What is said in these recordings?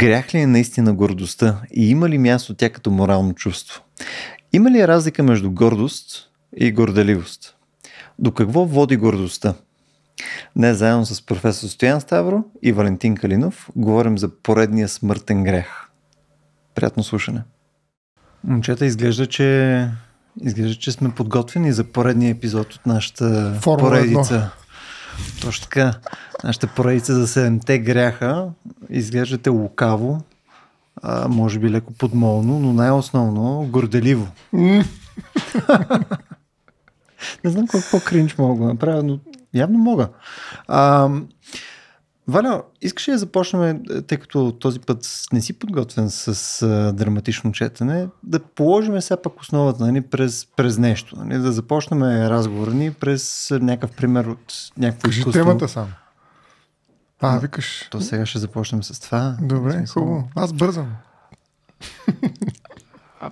Грях ли е наистина гордостта и има ли място тя като морално чувство? Има ли разлика между гордост и горделивост? До какво води гордостта? Днес заедно с професор Стоян Ставро и Валентин Калинов говорим за поредния смъртен грях. Приятно слушане. Момчета, изглежда, че, изглежда, че сме подготвени за поредния епизод от нашата Формула поредица. Точно така. Нашата поредица за седемте гряха изглеждате лукаво, а, може би леко подмолно, но най-основно горделиво. Не знам колко по-кринч мога да направя, но явно мога. А, Валя, искаш ли да започнем, е, тъй като този път не си подготвен с а, е, драматично четене, да положим все пак основата нали, през, през нещо, нали, да започнем разговора ни през някакъв пример от някакво Кажи изкуство. темата сам. А, викаш. То сега ще започнем с това. Добре, хубаво. Аз бързам.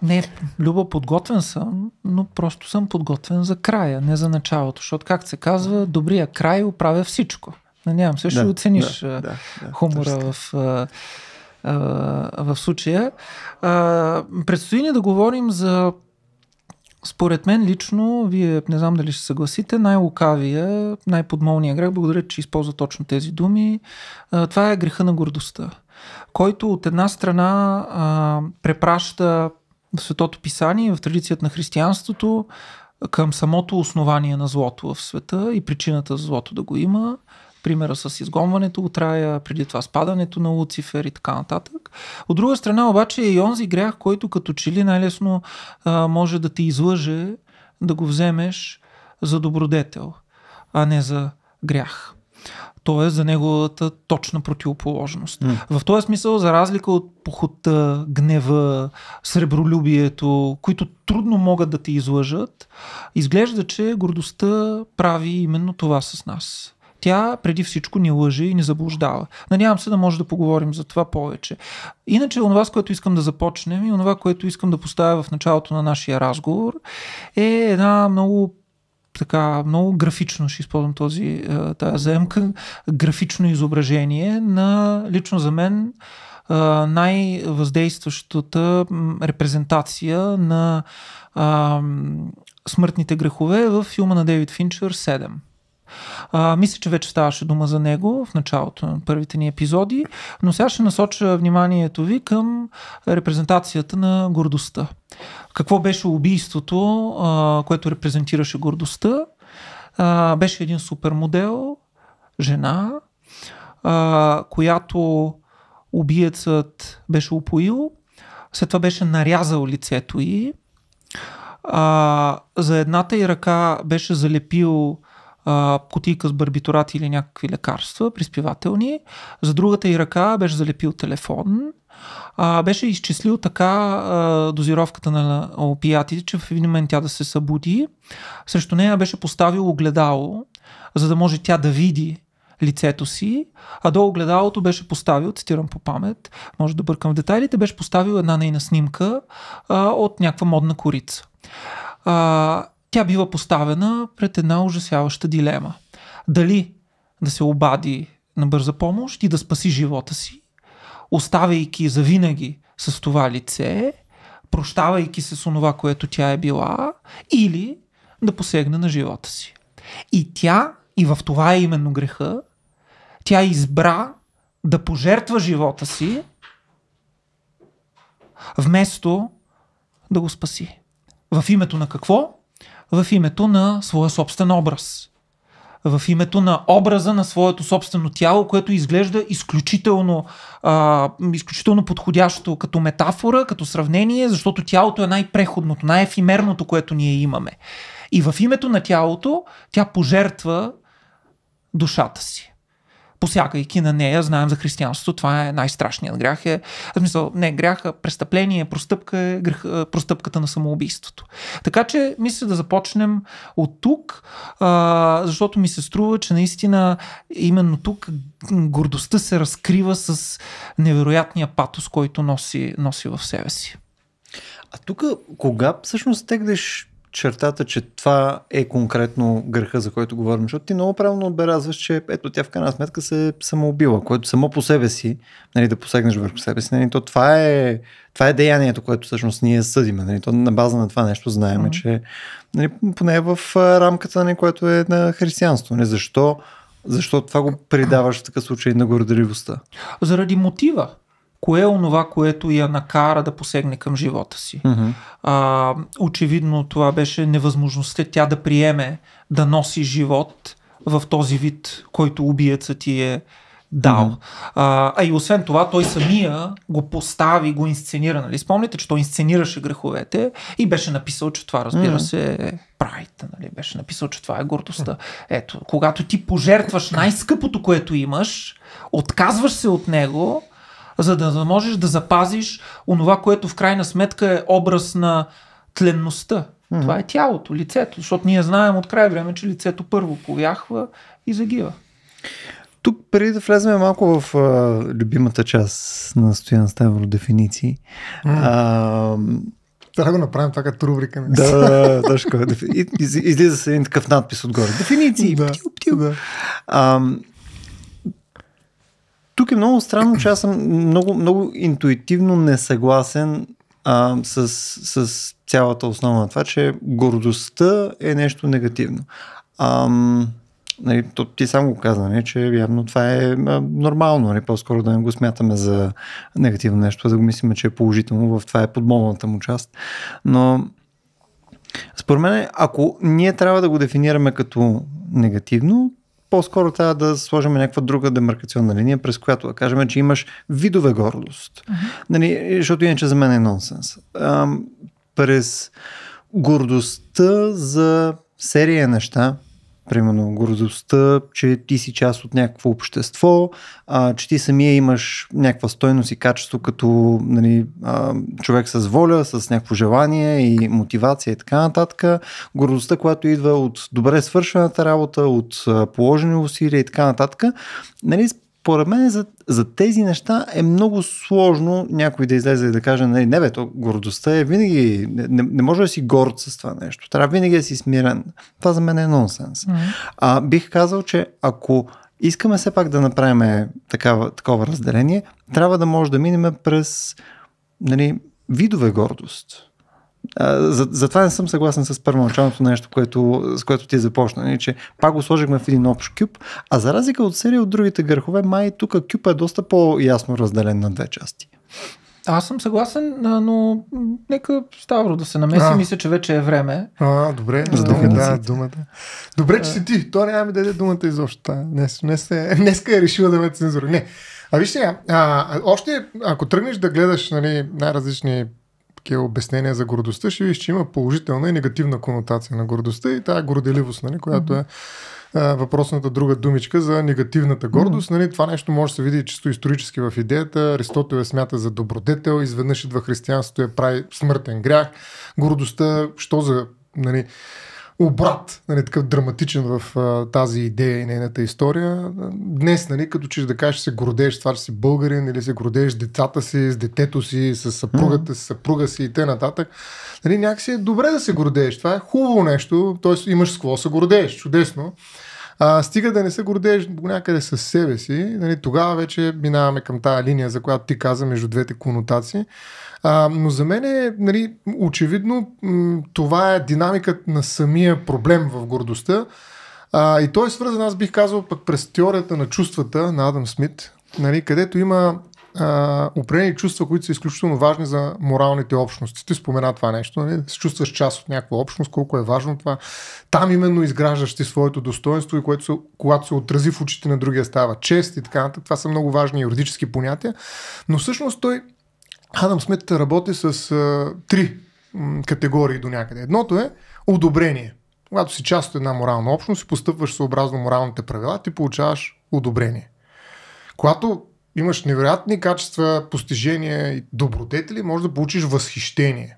Не, Люба, подготвен съм, но просто съм подготвен за края, не за началото, защото, както се казва, добрия край оправя всичко. Надявам се, ще да, оцениш да, да, да, хумора в, а, а, в случая. А, предстои ни да говорим за, според мен лично, вие не знам дали ще съгласите, най-лукавия, най-подмолния грех, благодаря, че използва точно тези думи, а, това е греха на гордостта, който от една страна а, препраща в Светото писание, в традицията на християнството, към самото основание на злото в света и причината за злото да го има, примера с изгонването от рая, преди това спадането на Луцифер и така нататък. От друга страна обаче е и онзи грях, който като че ли най-лесно а, може да ти излъже, да го вземеш за добродетел, а не за грях. Тоест за неговата точна противоположност. Mm. В този смисъл, за разлика от похота, гнева, сребролюбието, които трудно могат да те излъжат, изглежда, че гордостта прави именно това с нас. Тя преди всичко ни лъже и ни заблуждава. Надявам се да може да поговорим за това повече. Иначе, онова, с което искам да започнем и онова, което искам да поставя в началото на нашия разговор, е една много така много графично, ще използвам този, е, тази заемка, графично изображение на лично за мен е, най-въздействащата репрезентация на а, смъртните грехове в филма на Дейвид Финчер 7. А, мисля, че вече ставаше дума за него в началото на първите ни епизоди, но сега ще насоча вниманието ви към репрезентацията на гордостта. Какво беше убийството, а, което репрезентираше гордостта? А, беше един супермодел, жена, а, която убиецът беше упоил, след това беше нарязал лицето й, а, за едната и ръка беше залепил кутийка с барбитурати или някакви лекарства, приспивателни. За другата и ръка беше залепил телефон. А, беше изчислил така а, дозировката на опиатите, че в един момент тя да се събуди. Срещу нея беше поставил огледало, за да може тя да види лицето си, а до огледалото беше поставил, цитирам по памет, може да бъркам в детайлите, беше поставил една нейна снимка а, от някаква модна корица. А, тя бива поставена пред една ужасяваща дилема. Дали да се обади на бърза помощ и да спаси живота си, оставяйки завинаги с това лице, прощавайки се с онова, което тя е била, или да посегне на живота си. И тя, и в това е именно греха, тя избра да пожертва живота си, вместо да го спаси. В името на какво? в името на своя собствен образ. В името на образа на своето собствено тяло, което изглежда изключително, а, изключително подходящо като метафора, като сравнение, защото тялото е най-преходното, най-ефимерното, което ние имаме. И в името на тялото тя пожертва душата си посягайки на нея, знаем за християнството, това е най-страшният грях. Е, в смисъл, не е грях, а престъпление, е простъпка е грех, е, простъпката на самоубийството. Така че, мисля да започнем от тук, а, защото ми се струва, че наистина именно тук гордостта се разкрива с невероятния патос, който носи, носи в себе си. А тук, кога всъщност теглиш чертата, че това е конкретно греха, за който говорим, защото ти много правилно отбелязваш, че ето тя в крайна сметка се самоубила, което само по себе си, нали, да посегнеш върху себе си, нали, то това е, това е деянието, което всъщност ние съдиме. Нали, то на база на това нещо знаем, mm-hmm. че нали, поне в рамката, нали, което е на християнство. Нали, защо защо това го придаваш в такъв случай на горделивостта? Заради мотива кое е онова, което я накара да посегне към живота си. Mm-hmm. А, очевидно това беше невъзможността тя да приеме да носи живот в този вид, който убиеца ти е дал. Mm-hmm. А, а и освен това, той самия го постави, го инсценира. Нали? Спомните, че той инсценираше греховете и беше написал, че това, разбира mm-hmm. се, е Нали? Беше написал, че това е гордостта. Ето, когато ти пожертваш най-скъпото, което имаш, отказваш се от него за да можеш да запазиш онова, което в крайна сметка е образ на тленността. Mm-hmm. Това е тялото, лицето, защото ние знаем от край време, че лицето първо повяхва и загива. Тук преди да влезем малко в а, любимата част на Стоян Ставро дефиниции. Mm. А, трябва да го направим така като рубрика. Не? Да, да, да. излиза се един такъв надпис отгоре. Дефиниции. Да, птил, птил. Да. А, тук е много странно, че аз съм много, много интуитивно несъгласен а, с, с цялата основа на това, че гордостта е нещо негативно. А, нали, то, ти сам го каза, нали, че явно това е а, нормално, нали, по-скоро да не го смятаме за негативно нещо, да го мислим, че е положително, в това е подмолната му част. Но според мен, ако ние трябва да го дефинираме като негативно, по-скоро трябва да сложим някаква друга демаркационна линия, през която да кажем, че имаш видове гордост. Uh-huh. Нали, защото иначе за мен е нонсенс. А, през гордостта за серия неща, Примерно гордостта, че ти си част от някакво общество, а, че ти самия имаш някаква стойност и качество като нали, а, човек с воля, с някакво желание и мотивация и така нататък. Гордостта, която идва от добре свършената работа, от положени усилия и така нататък. Нали, според мен за, за тези неща е много сложно някой да излезе и да каже, не, нали, не бе, то гордостта е винаги, не, не може да си горд с това нещо, трябва винаги да си смирен. Това за мен е нонсенс. Mm-hmm. А, бих казал, че ако искаме все пак да направим такава, такова разделение, трябва да може да минем през нали, видове гордост за, затова не съм съгласен с първоначалното нещо, което, с което ти започна. Не, нали, че пак го сложихме в един общ кюб, а за разлика от серия от другите гърхове, май тук кюб е доста по-ясно разделен на две части. Аз съм съгласен, но нека Ставро да се намеси. А. Мисля, че вече е време. А, добре. За да да, думата. Добре, че си ти. Той няма ми даде думата изобщо. Днес, днес е, днеска е решила да ме цензура. Не. А вижте, а, още ако тръгнеш да гледаш нали, най-различни такива обяснения за гордостта, ще видиш, че има положителна и негативна конотация на гордостта и тая горделивост, нали, която е въпросната друга думичка за негативната гордост. Нали, това нещо може да се види чисто исторически в идеята. Аристотел я смята за добродетел, изведнъж идва християнството я прави смъртен грях. Гордостта, що за... Нали, обрат, нали, такъв драматичен в а, тази идея и нейната история. Днес, нали, като че да кажеш, се гордееш това, че си българин или се гордееш децата си, с детето си, с съпругата, mm-hmm. с съпруга си и т.н. Нали, някакси е добре да се гордееш. Това е хубаво нещо, т.е. имаш с какво се гордееш. Чудесно. А, стига да не се гордееш някъде с себе си, нали, тогава вече минаваме към тая линия, за която ти каза между двете конотации. А, но за мен е нали, очевидно това е динамиката на самия проблем в гордостта. А, и той е свързан, аз бих казал, пък през теорията на чувствата на Адам Смит, нали, където има определени чувства, които са изключително важни за моралните общности. Ти спомена това нещо, не? Нали? се чувстваш част от някаква общност, колко е важно това. Там именно изграждаш ти своето достоинство и което се, когато се отрази в очите на другия става чест и така нататък. Това са много важни юридически понятия. Но всъщност той, Адам Смет работи с а, три м, категории до някъде. Едното е одобрение. Когато си част от една морална общност и постъпваш съобразно моралните правила, ти получаваш одобрение. Когато имаш невероятни качества, постижения и добродетели, може да получиш възхищение.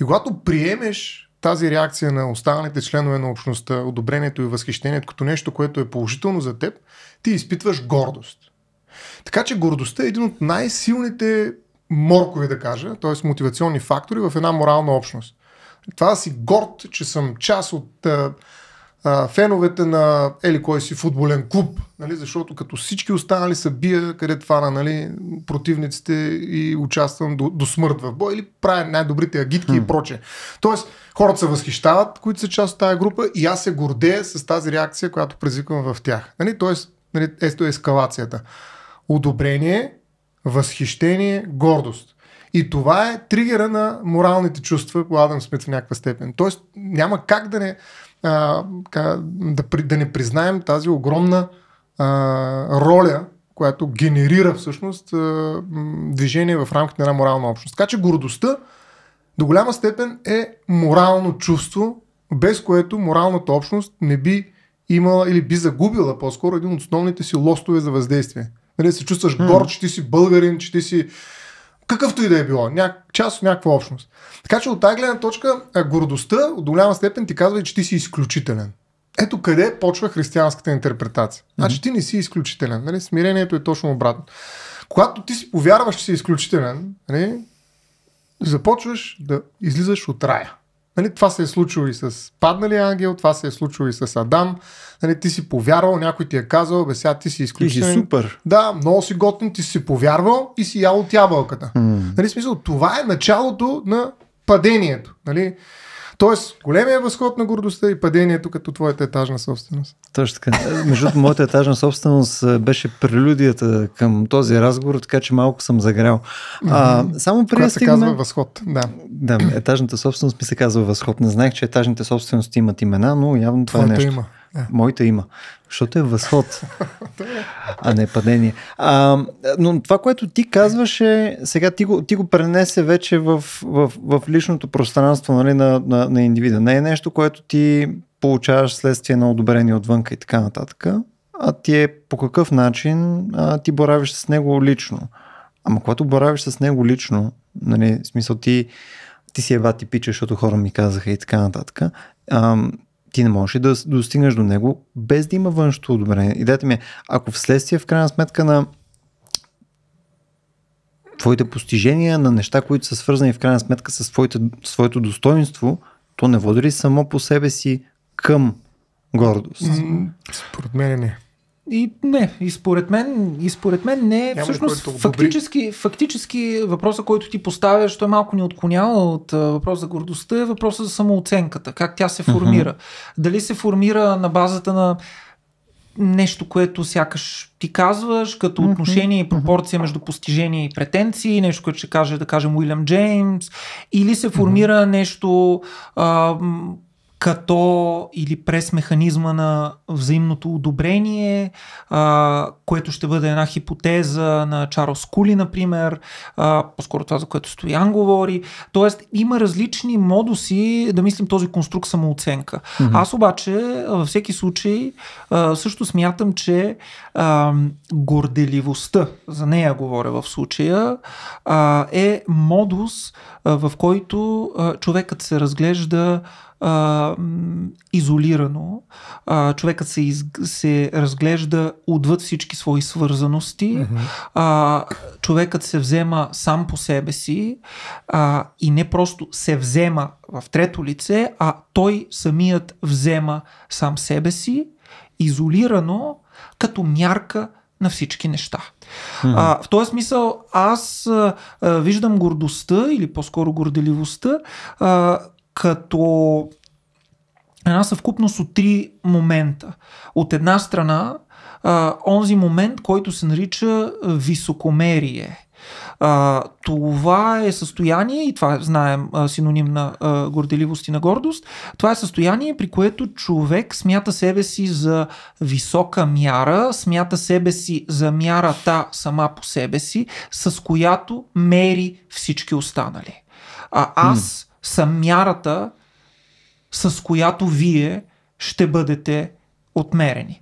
И когато приемеш тази реакция на останалите членове на общността, одобрението и възхищението като нещо, което е положително за теб, ти изпитваш гордост. Така че гордостта е един от най-силните моркови, да кажа, т.е. мотивационни фактори в една морална общност. Това да си горд, че съм част от а, феновете на ели кой си футболен клуб, нали, защото като всички останали са бия, къде твара нали, противниците и участвам до, до смърт в бой или правя най-добрите агитки hmm. и проче. Тоест, хората се възхищават, които са част от тази група и аз се гордея с тази реакция, която предизвиквам в тях. Нали, тоест, нали, ето е ескалацията. Одобрение, възхищение, гордост. И това е тригера на моралните чувства по Адам Смит в някаква степен. Тоест, няма как да не а, да, да не признаем тази огромна а, роля, която генерира всъщност а, движение в рамките на една морална общност. Така че гордостта до голяма степен е морално чувство, без което моралната общност не би имала или би загубила по-скоро един от основните си лостове за въздействие. Нали, се чувстваш горд, че ти си българин, че ти си какъвто и да е било, ня... част от някаква общност. Така че от тази гледна точка гордостта до голяма степен ти казва, че ти си изключителен. Ето къде почва християнската интерпретация. Значи ти не си изключителен. Нали? Смирението е точно обратно. Когато ти си повярваш, че си изключителен, нали? започваш да излизаш от рая. Нали, това се е случило и с паднали ангел, това се е случило и с Адам. Нали, ти си повярвал, някой ти е казал, бе сега ти си изключен. Ти си супер. Да, много си готен, ти си повярвал и си ял от ябълката. Mm. Нали, смисъл, това е началото на падението. Нали? Тоест, големия възход на гордостта и падението като твоята етажна собственост. Точно така. Между другото, моята етажна собственост е, беше прелюдията към този разговор, така че малко съм загрял. А, само преди се стигаме... казва възход, да. Да, етажната собственост ми се казва възход. Не знаех, че етажните собствености имат имена, но явно това е нещо. има. А. Моите има, защото е възход, а не падение. А, но това, което ти казваше, сега ти го, ти го пренесе вече в, в, в личното пространство нали, на, на, на индивида. Не е нещо, което ти получаваш следствие на одобрение отвънка и така нататък, а ти е по какъв начин а, ти боравиш с него лично. Ама когато боравиш с него лично, нали, в смисъл ти, ти си ебати пича, защото хора ми казаха и така нататък, а, ти не можеш да достигнеш до него без да има външното одобрение. Идеята ми е, ако вследствие в крайна сметка на твоите постижения, на неща, които са свързани в крайна сметка с твоите, своето достоинство, то не води ли само по себе си към гордост? Според мен не. И не, и според мен, и според мен не. Няма Всъщност, фактически, фактически въпроса, който ти поставяш, той е малко ни е отклонява от въпроса за гордостта, е въпроса за самооценката, как тя се формира. Uh-huh. Дали се формира на базата на нещо, което сякаш ти казваш, като отношение и пропорция между постижения и претенции, нещо, което ще каже, да кажем, Уилям Джеймс, или се формира нещо а, като или през механизма на взаимното одобрение, а, което ще бъде една хипотеза на Чарлз Кули, например, а, по-скоро това, за което Стоян говори. Тоест, има различни модуси да мислим този конструкт самооценка. Mm-hmm. Аз обаче, във всеки случай, а, също смятам, че а, горделивостта, за нея говоря в случая, а, е модус, а, в който а, човекът се разглежда а, изолирано. А, човекът се, из, се разглежда отвъд всички свои свързаности. Mm-hmm. А, човекът се взема сам по себе си а, и не просто се взема в трето лице, а той самият взема сам себе си, изолирано, като мярка на всички неща. Mm-hmm. А, в този смисъл аз а, виждам гордостта или по-скоро горделивостта а, като една съвкупност от три момента. От една страна, а, онзи момент, който се нарича високомерие. А, това е състояние, и това знаем а, синоним на а, горделивост и на гордост, това е състояние, при което човек смята себе си за висока мяра, смята себе си за мярата сама по себе си, с която мери всички останали. А аз. Mm са мярата, с която вие ще бъдете отмерени.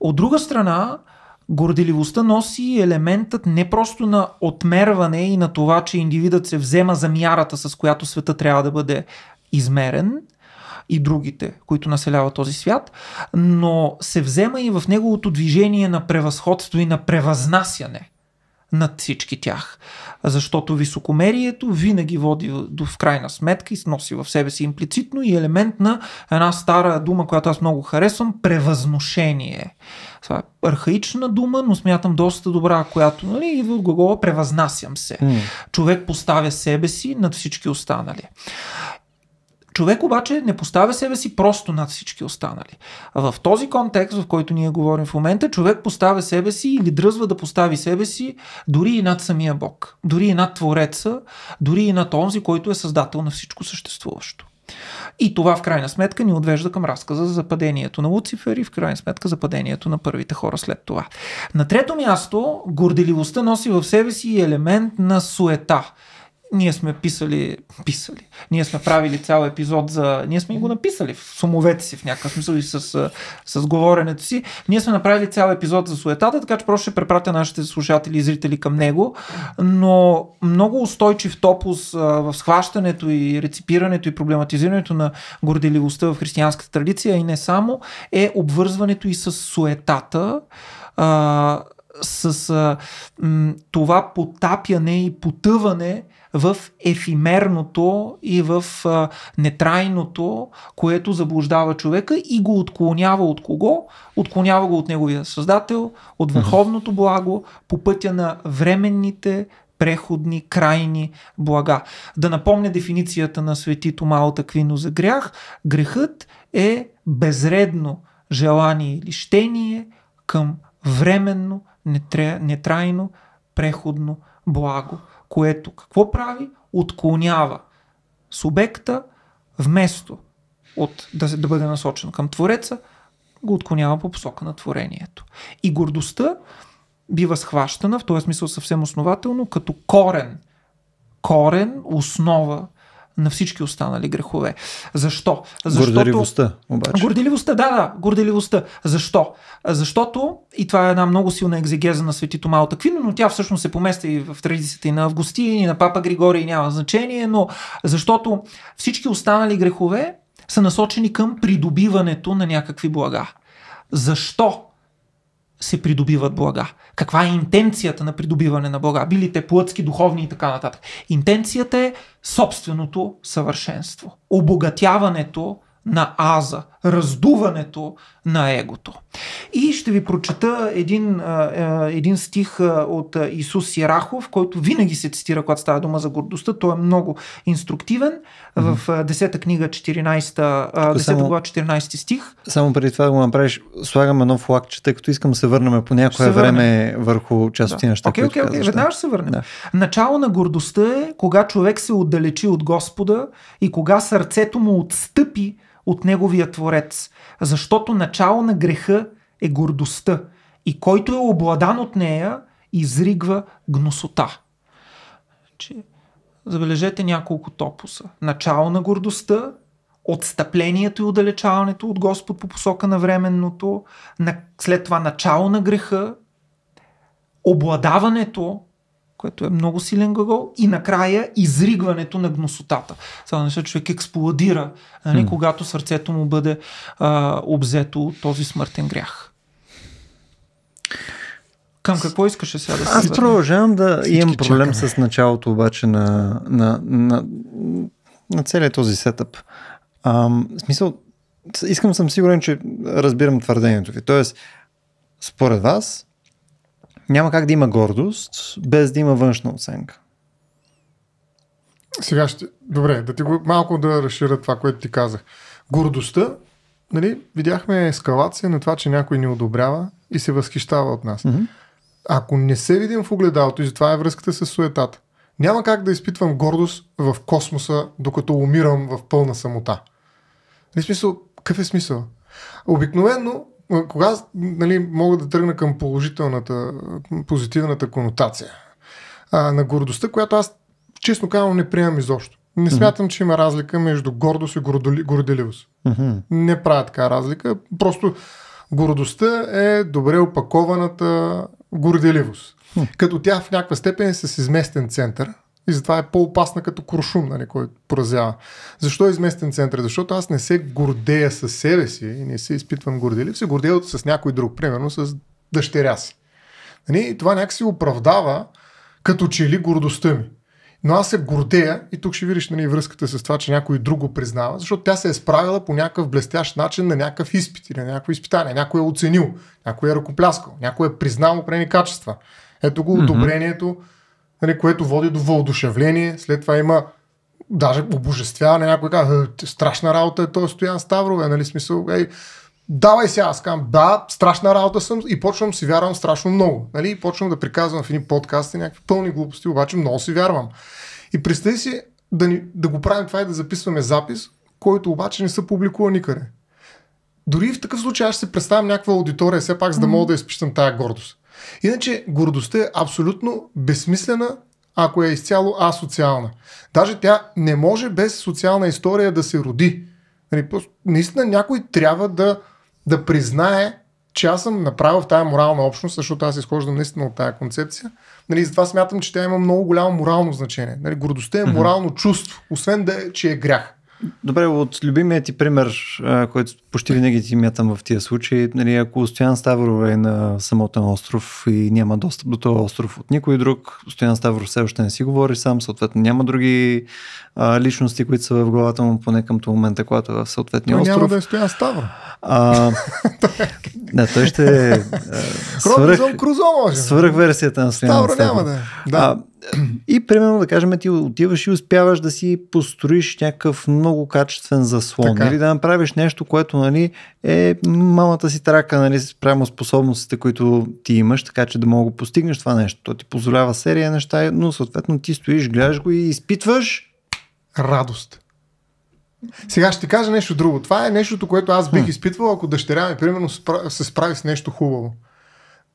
От друга страна, горделивостта носи елементът не просто на отмерване и на това, че индивидът се взема за мярата, с която света трябва да бъде измерен и другите, които населяват този свят, но се взема и в неговото движение на превъзходство и на превъзнасяне над всички тях. Защото високомерието винаги води до в крайна сметка и носи в себе си имплицитно и елемент на една стара дума, която аз много харесвам превъзношение. Това е архаична дума, но смятам доста добра, която нали, и в глагола превъзнасям се. Mm. Човек поставя себе си над всички останали. Човек обаче не поставя себе си просто над всички останали. А в този контекст, в който ние говорим в момента, човек поставя себе си или дръзва да постави себе си дори и над самия Бог, дори и над Твореца, дори и над онзи, който е създател на всичко съществуващо. И това в крайна сметка ни отвежда към разказа за падението на Луцифер и в крайна сметка за падението на първите хора след това. На трето място, горделивостта носи в себе си елемент на суета ние сме писали, писали, ние сме правили цял епизод за... Ние сме го написали в сумовете си в някакъв смисъл и с, с говоренето си. Ние сме направили цял епизод за суетата, така че просто ще препратя нашите слушатели и зрители към него. Но много устойчив топус в схващането и реципирането и проблематизирането на горделивостта в християнската традиция и не само е обвързването и с суетата с това потапяне и потъване в ефимерното и в а, нетрайното, което заблуждава човека и го отклонява от кого? Отклонява го от неговия създател, от върховното благо, по пътя на временните преходни, крайни блага. Да напомня дефиницията на свети Тома от Аквино за грях. Грехът е безредно желание или щение към временно, нетрайно, преходно благо което какво прави? Отклонява субекта вместо от, да, да бъде насочен към Твореца, го отклонява по посока на творението. И гордостта бива схващана, в този смисъл съвсем основателно, като корен. Корен, основа на всички останали грехове. Защо? Защото... Горделивостта, обаче. Горделивостта, да, да, горделивостта. Защо? Защото, и това е една много силна екзегеза на свети Тома от Аквино, но тя всъщност се помести и в традицията и на Августин, и на Папа Григорий, няма значение, но защото всички останали грехове са насочени към придобиването на някакви блага. Защо? се придобиват блага. Каква е интенцията на придобиване на блага? Били те плътски, духовни и така нататък. Интенцията е собственото съвършенство. Обогатяването на аза, раздуването на егото. И ще ви прочета един, един стих от Исус Сирахов, който винаги се цитира, когато става дума за гордостта. Той е много инструктивен. В 10-та книга, 14-та, 10 глава, 14 стих. Само преди това да го направиш, слагам едно флагче, тъй като искам да се върнем по някое се върнем. време върху част от да. неща. Окей, окей, окей, веднага ще се върнем. Да. Начало на гордостта е, кога човек се отдалечи от Господа и кога сърцето му отстъпи от неговия Творец, защото начало на греха е гордостта и който е обладан от нея, изригва гносота. Че, забележете няколко топуса. Начало на гордостта, отстъплението и отдалечаването от Господ по посока на временното, на, след това начало на греха, обладаването което е много силен глагол, и накрая изригването на гносотата. Сега неща, човек експлодира, нали, mm. когато сърцето му бъде а, обзето от този смъртен грях. Към какво искаше сега да се Аз продължавам да имам проблем чакаме. с началото обаче на, на, на, на целият този сетъп. Ам, смисъл, искам съм сигурен, че разбирам твърдението ви. Тоест, според вас, няма как да има гордост, без да има външна оценка. Сега ще... Добре, да ти го малко да разширя това, което ти казах. Гордостта, нали, видяхме ескалация на това, че някой ни одобрява и се възхищава от нас. Mm-hmm. Ако не се видим в огледалото, и това е връзката с суетата, няма как да изпитвам гордост в космоса, докато умирам в пълна самота. Нали, в смисъл, какъв е смисъл? Обикновено кога нали, мога да тръгна към положителната, позитивната конотация а, на гордостта, която аз честно казвам не приемам изобщо. Не смятам, mm-hmm. че има разлика между гордост и горделивост. Mm-hmm. Не правя така разлика. Просто гордостта е добре опакованата горделивост. Mm-hmm. Като тя в някаква степен е с изместен център, и затова е по-опасна като куршум, нали, който поразява. Защо е изместен център? Защото аз не се гордея с себе си и не се изпитвам горделив, се гордея с някой друг, примерно с дъщеря си. Нали? И това някакси оправдава като че ли гордостта ми. Но аз се гордея и тук ще видиш нали, връзката с това, че някой друг го признава, защото тя се е справила по някакъв блестящ начин на някакъв изпит или на някакво изпитание. Някой е оценил, някой е ръкопляскал, някой е признал определени качества. Ето го mm-hmm. одобрението. Mm-hmm нали, което води до въодушевление. След това има даже обожествяване. Някой казва, «Е, страшна работа е той Стоян Ставрове, нали, смисъл, ей, давай сега, аз казвам, да, страшна работа съм и почвам си вярвам страшно много. Нали? И почвам да приказвам в един подкаст и някакви пълни глупости, обаче много си вярвам. И представи си да, ни, да го правим това и да записваме запис, който обаче не се публикува никъде. Дори в такъв случай аз ще се представям някаква аудитория, все пак, за да мога да изпищам тая гордост. Иначе гордостта е абсолютно безсмислена, ако е изцяло асоциална. Даже тя не може без социална история да се роди. Нали, наистина някой трябва да, да признае, че аз съм направил в тази морална общност, защото аз изхождам наистина от тази концепция. Нали, затова смятам, че тя има много голямо морално значение. Нали, гордостта е морално чувство, освен да е, че е грях. Добре, от любимия ти пример, който почти винаги ти мятам в тия случаи, нали, ако Стоян Ставро е на самотен остров и няма достъп до този остров от никой друг, Стоян Ставро все още не си говори сам, съответно няма други а, личности, които са в главата му, поне към момента, когато е съответния остров. Няма да е Стоян Ставро. А, е да, той ще е... Свърх, свърх версията на Стоян Ставро. Ставро няма да е. Да. А, и примерно да кажем, ти отиваш и успяваш да си построиш някакъв много качествен заслон така. или да направиш нещо, което нали, е малата си трака нали, спрямо способностите, които ти имаш, така че да мога да постигнеш това нещо. То ти позволява серия неща, но съответно ти стоиш, гледаш го и изпитваш радост. Сега ще ти кажа нещо друго. Това е нещото, което аз бих изпитвал, ако дъщеря ми, примерно, се справи с нещо хубаво.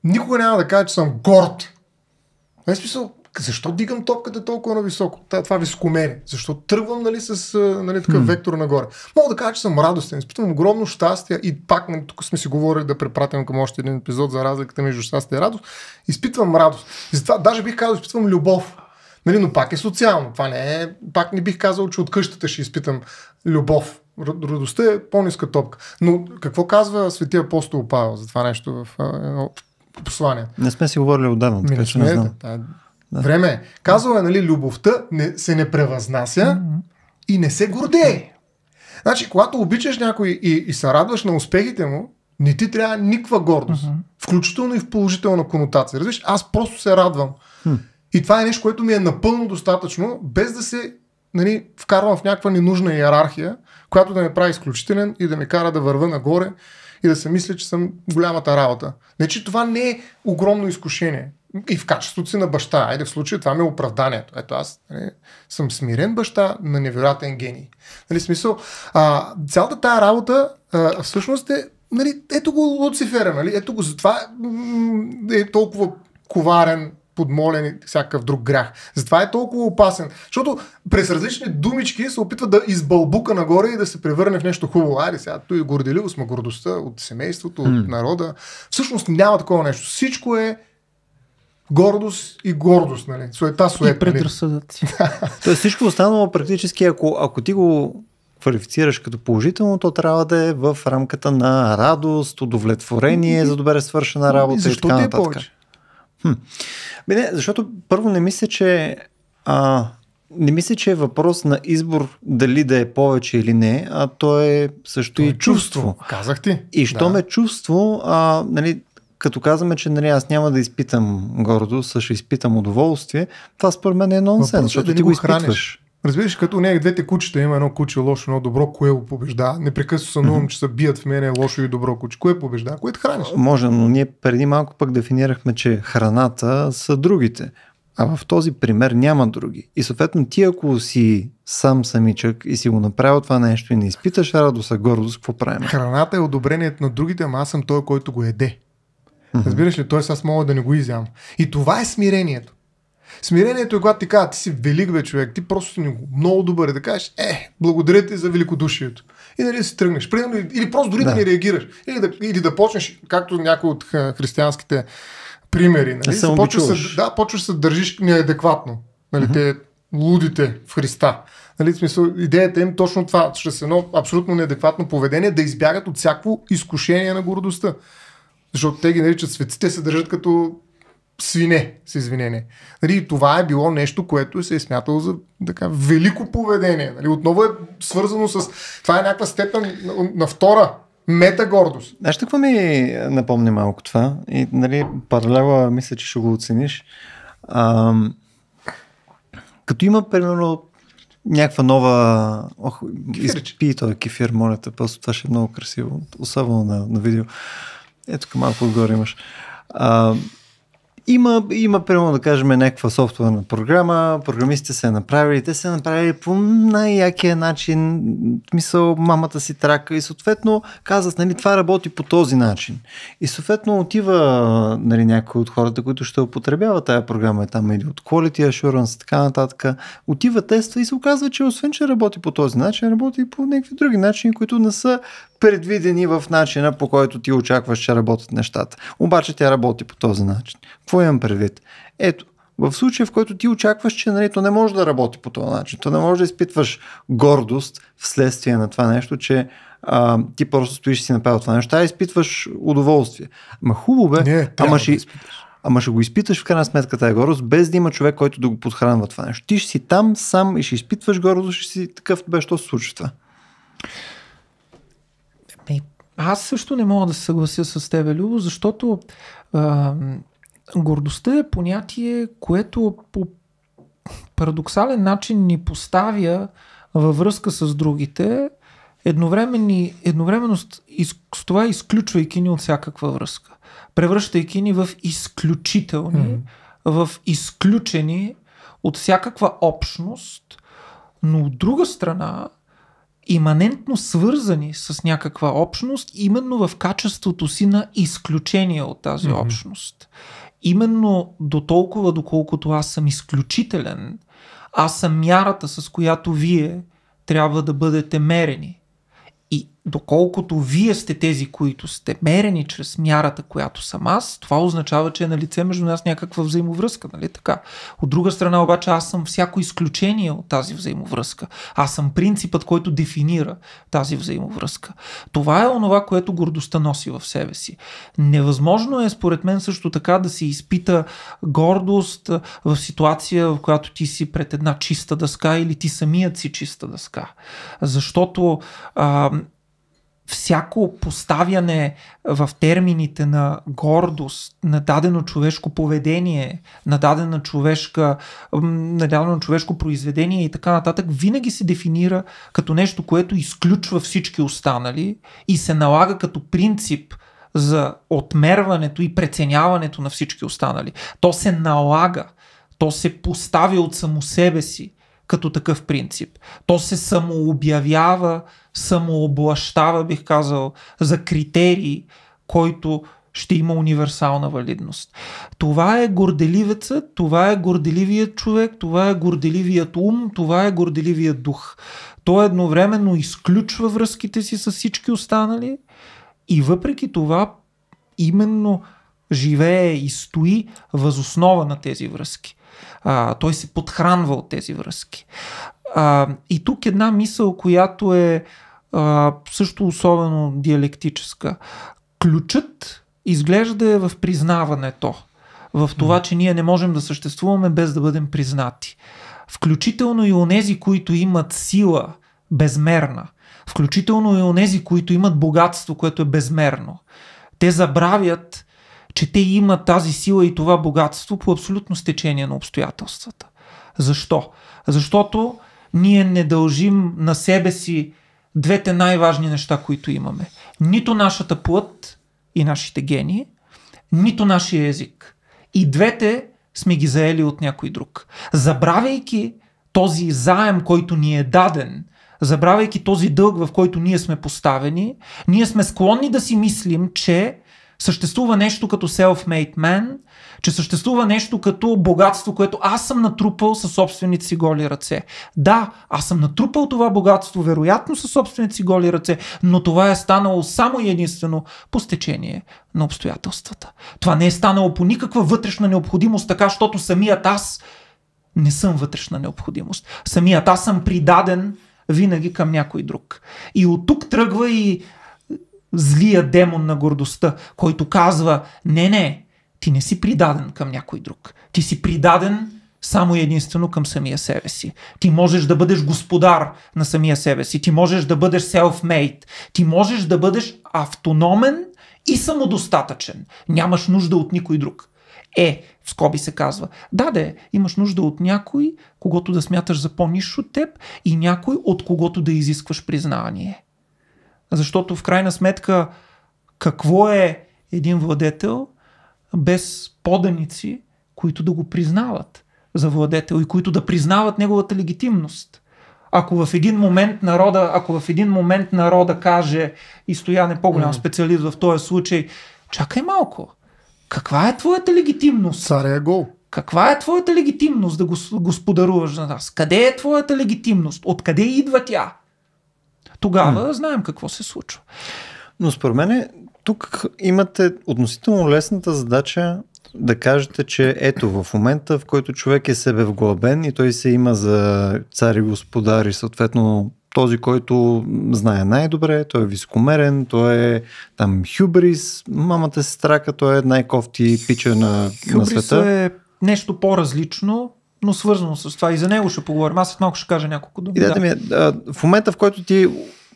Никога няма да кажа, че съм горд. Не смисъл, защо дигам топката толкова на високо? Това високомерие. Защо тръгвам нали, с нали, такъв hmm. вектор нагоре? Мога да кажа, че съм радостен. Изпитвам огромно щастие и пак нали, тук сме си говорили да препратим към още един епизод за разликата между щастие и радост. Изпитвам радост. И затова даже бих казал, изпитвам любов. Нали, но пак е социално. Това не е, пак не бих казал, че от къщата ще изпитам любов. Радостта е по-ниска топка. Но какво казва светия апостол Павел за това нещо в, в послание? Не сме си говорили отдавна. Ми, не, не знам. Да, да. Време е. Казва е, нали, любовта не, се не превъзнася mm-hmm. и не се гордее. Е. Значи, когато обичаш някой и, и се радваш на успехите му, не ти трябва никаква гордост. Mm-hmm. Включително и в положителна конотация. Разбираш, аз просто се радвам. Mm-hmm. И това е нещо, което ми е напълно достатъчно, без да се нали, вкарвам в някаква ненужна иерархия, която да ме прави изключителен и да ме кара да върва нагоре и да се мисля, че съм голямата работа. Не, значи, че това не е огромно изкушение и в качеството си на баща. Айде в случая това ми е оправданието. Ето аз нали, съм смирен баща на невероятен гений. Нали, смисъл, а, цялата тая работа а, всъщност е Нали, ето го Луцифера, нали? ето го затова е толкова коварен, подмолен и всякакъв друг грях. Затова е толкова опасен. Защото през различни думички се опитва да избълбука нагоре и да се превърне в нещо хубаво. Ари сега, той е горделиво сме гордостта от семейството, от народа. Всъщност няма такова нещо. Всичко е гордост и гордост, нали? Суета, суета. И нали? предразсъдъци. Нали? Тоест всичко останало практически, ако, ако ти го квалифицираш като положително, то трябва да е в рамката на радост, удовлетворение за добре свършена работа и, защо и така е нататък. Е повече? Хм. не, защото първо не мисля, че а, не мисля, че е въпрос на избор дали да е повече или не, а то е също то е и е чувство. чувство. Казах ти. И щом да. е чувство, а, нали, като казваме, че нали, аз няма да изпитам гордост, а ще изпитам удоволствие, това според мен е нонсенс, е защото да ти го храниш. Разбираш, като не двете кучета, има едно куче лошо, едно добро, кое го побежда. Непрекъснато сънувам, че се бият в мене лошо и добро куче. Кое побежда? Кое храниш? Може, но ние преди малко пък дефинирахме, че храната са другите. А в този пример няма други. И съответно ти ако си сам самичък и си го направил това нещо и не изпиташ радост, а гордост, какво правим? Храната е одобрението на другите, ама аз съм той, който го еде. Разбираш ли? той аз мога да не го изям. И това е смирението. Смирението е когато ти кажа, ти си велик бе човек, ти просто си много добър и да кажеш, е, благодаря ти за великодушието. И нали да си тръгнеш. Примерно, или просто дори да, да не реагираш. Или да, или да почнеш, както някои от християнските примери. Нали? Да почваш, се, да, почваш се държиш неадекватно. Нали? Mm-hmm. Те лудите в Христа. Нали, смисъл, идеята им точно това, чрез едно абсолютно неадекватно поведение, да избягат от всяко изкушение на гордостта. Защото те ги наричат светците, се държат като свине, с извинение. Нали, това е било нещо, което се е смятало за така велико поведение. Нали, отново е свързано с... Това е някаква степен на, на втора гордост Знаеш какво ми напомни малко това? И нали, паралела мисля, че ще го оцениш. А, като има примерно някаква нова... Ох, изпи този кефир, моля те, просто това ще е много красиво, особено на, на видео. Ето тук малко отгоре имаш. А, има, има примерно да кажем някаква софтуерна програма, програмистите са направили, те са направили по най-якия начин, мисъл мамата си трака и съответно казват, нали, това работи по този начин. И съответно отива нали, някой от хората, които ще употребява тая програма е там или от Quality Assurance и така нататък, отива тества и се оказва, че освен, че работи по този начин, работи и по някакви други начини, които не са предвидени в начина по който ти очакваш, че работят нещата. Обаче тя работи по този начин. Какво какво имам предвид? Ето, в случая, в който ти очакваш, че нали, то не може да работи по този начин, то не може да изпитваш гордост вследствие на това нещо, че а, ти просто стоиш и си направил това нещо, а изпитваш удоволствие. Ма хубаво бе, не, ама, ще, да ама ще го изпиташ в крайна сметка тази гордост, без да има човек, който да го подхранва това нещо. Ти ще си там сам и ще изпитваш гордост, ще си такъв, бе, що се случва това? Ами, аз също не мога да се съглася с тебе, Любо, защото а, гордостта е понятие, което по парадоксален начин ни поставя във връзка с другите, едновременно с, с това изключвайки ни от всякаква връзка, превръщайки ни в изключителни, mm-hmm. в изключени от всякаква общност, но от друга страна, иманентно свързани с някаква общност, именно в качеството си на изключение от тази mm-hmm. общност именно до толкова, доколкото аз съм изключителен, аз съм мярата, с която вие трябва да бъдете мерени доколкото вие сте тези, които сте мерени чрез мярата, която съм аз, това означава, че е на лице между нас някаква взаимовръзка, нали така? От друга страна обаче аз съм всяко изключение от тази взаимовръзка. Аз съм принципът, който дефинира тази взаимовръзка. Това е онова, което гордостта носи в себе си. Невъзможно е според мен също така да се изпита гордост в ситуация, в която ти си пред една чиста дъска или ти самият си чиста дъска. Защото а, всяко поставяне в термините на гордост, на дадено човешко поведение, на дадена човешка, на дадено човешко произведение и така нататък, винаги се дефинира като нещо, което изключва всички останали и се налага като принцип за отмерването и преценяването на всички останали. То се налага, то се поставя от само себе си като такъв принцип. То се самообявява, самооблащава, бих казал, за критерии, който ще има универсална валидност. Това е горделивеца, това е горделивият човек, това е горделивият ум, това е горделивият дух. Той едновременно изключва връзките си с всички останали и въпреки това именно живее и стои възоснова на тези връзки. А, той се подхранва от тези връзки. А, и тук една мисъл, която е а, също особено диалектическа. Ключът изглежда е в признаването, в това, че ние не можем да съществуваме без да бъдем признати. Включително и онези, които имат сила безмерна, включително и онези, които имат богатство, което е безмерно. Те забравят, че те имат тази сила и това богатство по абсолютно стечение на обстоятелствата. Защо? Защото ние не дължим на себе си двете най-важни неща, които имаме. Нито нашата плът и нашите гении, нито нашия език. И двете сме ги заели от някой друг. Забравяйки този заем, който ни е даден, забравяйки този дълг, в който ние сме поставени, ние сме склонни да си мислим, че съществува нещо като self-made man, че съществува нещо като богатство, което аз съм натрупал със собствените си голи ръце. Да, аз съм натрупал това богатство, вероятно със собствените си голи ръце, но това е станало само и единствено по стечение на обстоятелствата. Това не е станало по никаква вътрешна необходимост, така, защото самият аз не съм вътрешна необходимост. Самият аз съм придаден винаги към някой друг. И от тук тръгва и злия демон на гордостта, който казва, не, не, ти не си придаден към някой друг. Ти си придаден само и единствено към самия себе си. Ти можеш да бъдеш господар на самия себе си. Ти можеш да бъдеш self-made. Ти можеш да бъдеш автономен и самодостатъчен. Нямаш нужда от никой друг. Е, в скоби се казва, да, да, имаш нужда от някой, когато да смяташ за по-ниш от теб и някой, от когото да изискваш признание. Защото в крайна сметка какво е един владетел без поданици, които да го признават за владетел и които да признават неговата легитимност. Ако в един момент народа, ако в един момент народа каже и стояне по-голям специалист в този случай, чакай малко, каква е твоята легитимност? Царя е гол. Каква е твоята легитимност да го господаруваш на нас? Къде е твоята легитимност? Откъде идва тя? Тогава mm. знаем какво се случва. Но според мен тук имате относително лесната задача да кажете, че ето в момента, в който човек е себе вглъбен и той се има за цар и господар и съответно този, който знае най-добре, той е вискомерен, той е там хюбрис, мамата се страка, той е най-кофти пича на, на света. е нещо по-различно, но свързано с това. И за него ще поговорим. Аз след малко ще кажа няколко думи. Идеята да. ми е, в момента, в който ти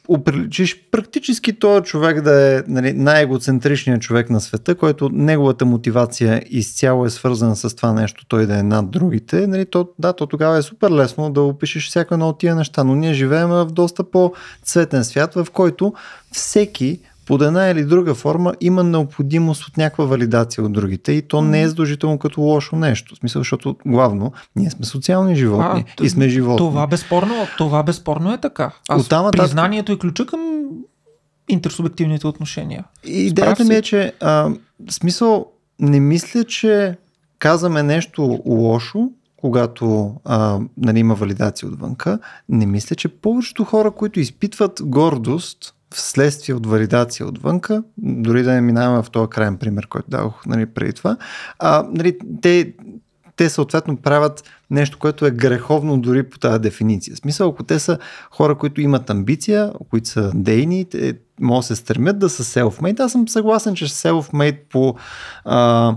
оприличиш практически този човек да е нали, най-егоцентричният човек на света, който неговата мотивация изцяло е свързана с това нещо, той да е над другите, нали, то, да, то тогава е супер лесно да опишеш всяка една от тия неща, но ние живеем в доста по-цветен свят, в който всеки под една или друга форма има необходимост от някаква валидация от другите и то не е задължително като лошо нещо. В смисъл, защото главно ние сме социални животни а, и сме животни. Това безспорно, това безспорно е така. Аз Оттам, признанието е ключа към интерсубективните отношения. Идеята ми е, че а, смисъл не мисля, че казваме нещо лошо, когато а, нали, има валидация отвънка. Не мисля, че повечето хора, които изпитват гордост вследствие от валидация отвънка, дори да не минаваме в този крайен пример, който дадох нали, преди това, а, нали, те, те съответно правят нещо, което е греховно дори по тази дефиниция. смисъл, ако те са хора, които имат амбиция, които са дейни, те могат да се стремят да са self-made. Аз съм съгласен, че self-made по а,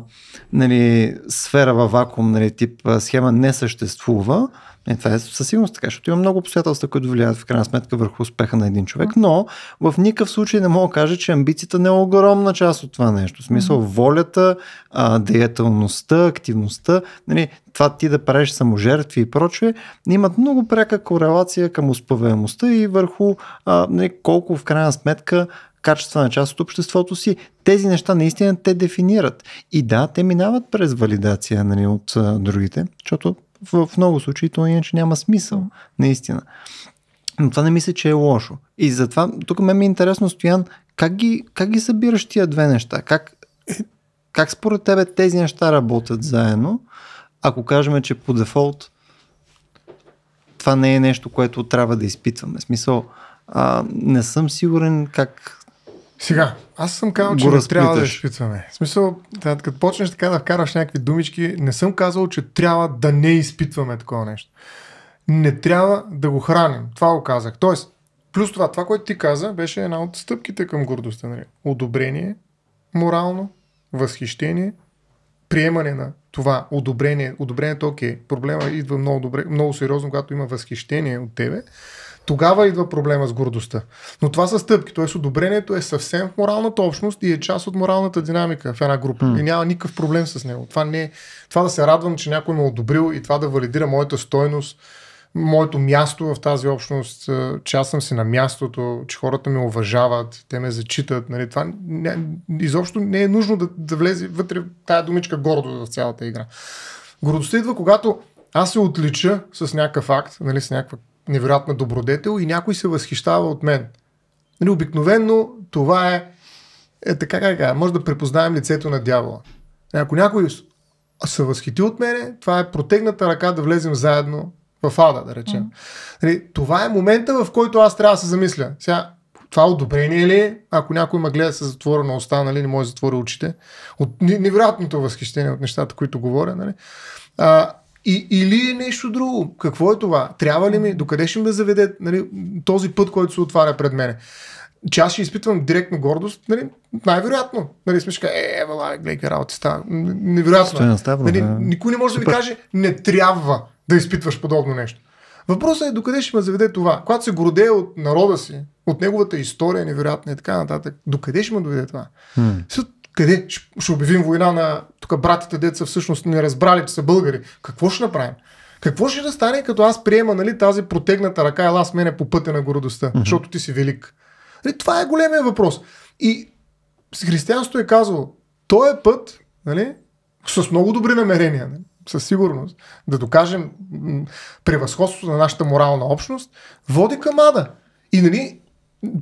нали, сфера във вакуум, нали, тип схема не съществува, е, това е със сигурност така, защото има много обстоятелства, които влияят в крайна сметка върху успеха на един човек, но в никакъв случай не мога да кажа, че амбицията не е огромна част от това нещо. В смисъл, волята, деятелността, активността, нали, това ти да правиш саможертви и прочее, имат много пряка корелация към успеваемостта и върху а, нали, колко в крайна сметка на част от обществото си. Тези неща наистина те дефинират. И да, те минават през валидация нали, от а, другите, защото в, в много случаи то иначе няма смисъл, наистина. Но това не мисля, че е лошо. И затова, тук ме ми е интересно, Стоян, как ги, как ги събираш тия две неща? Как, е. как според тебе тези неща работят заедно, ако кажем, че по дефолт това не е нещо, което трябва да изпитваме? В смисъл, а, не съм сигурен как сега, аз съм казал, че не трябва да изпитваме. В смисъл, като почнеш така да вкараш някакви думички, не съм казал, че трябва да не изпитваме такова нещо. Не трябва да го храним. Това го казах. Тоест, плюс това, това, което ти каза, беше една от стъпките към гордостта. Нали? Одобрение, морално, възхищение, приемане на това одобрение. Одобрението, окей, проблема идва много, добре, много сериозно, когато има възхищение от тебе. Тогава идва проблема с гордостта. Но това са стъпки, т.е. одобрението е съвсем в моралната общност и е част от моралната динамика в една група. Mm. И няма никакъв проблем с него. Това, не е, това да се радвам, че някой ме е одобрил и това да валидира моята стойност, моето място в тази общност, че аз съм си на мястото, че хората ме уважават, те ме зачитат. Нали, това не, изобщо не е нужно да, да влезе вътре тая думичка гордост в цялата игра. Гордостта идва, когато аз се отлича с някакъв акт, нали, с някаква невероятна добродетел и някой се възхищава от мен. Нали, обикновенно това е, е така, как, може да препознаем лицето на дявола. Нали, ако някой се възхити от мене, това е протегната ръка да влезем заедно в ада, да речем. Mm-hmm. Нали, това е момента, в който аз трябва да се замисля. Сега, това одобрение ли е, ако някой ме гледа с затворена уста, нали, не може да затвори очите? От невероятното възхищение от нещата, които говоря. Нали? А, и, или е нещо друго. Какво е това? Трябва ли ми? Докъде ще ме заведе нали, този път, който се отваря пред мене? че аз ще изпитвам директно гордост, нали, най-вероятно. Нали, сме ще е, вала, гледай работи става. Невероятно. Ставно, нали, да. Никой не може Супер. да ми каже, не трябва да изпитваш подобно нещо. Въпросът е докъде ще ме заведе това. Когато се гордее от народа си, от неговата история, невероятна и така нататък, докъде ще ме доведе това? Hmm къде ще обявим война на тук братите деца всъщност не разбрали, че са българи. Какво ще направим? Какво ще да стане, като аз приема нали, тази протегната ръка, и с мене по пътя на гордостта, mm-hmm. защото ти си велик? Нали, това е големия въпрос. И християнството е казало, този е път, нали, с много добри намерения, нали, със сигурност, да докажем превъзходството на нашата морална общност, води към ада. И нали,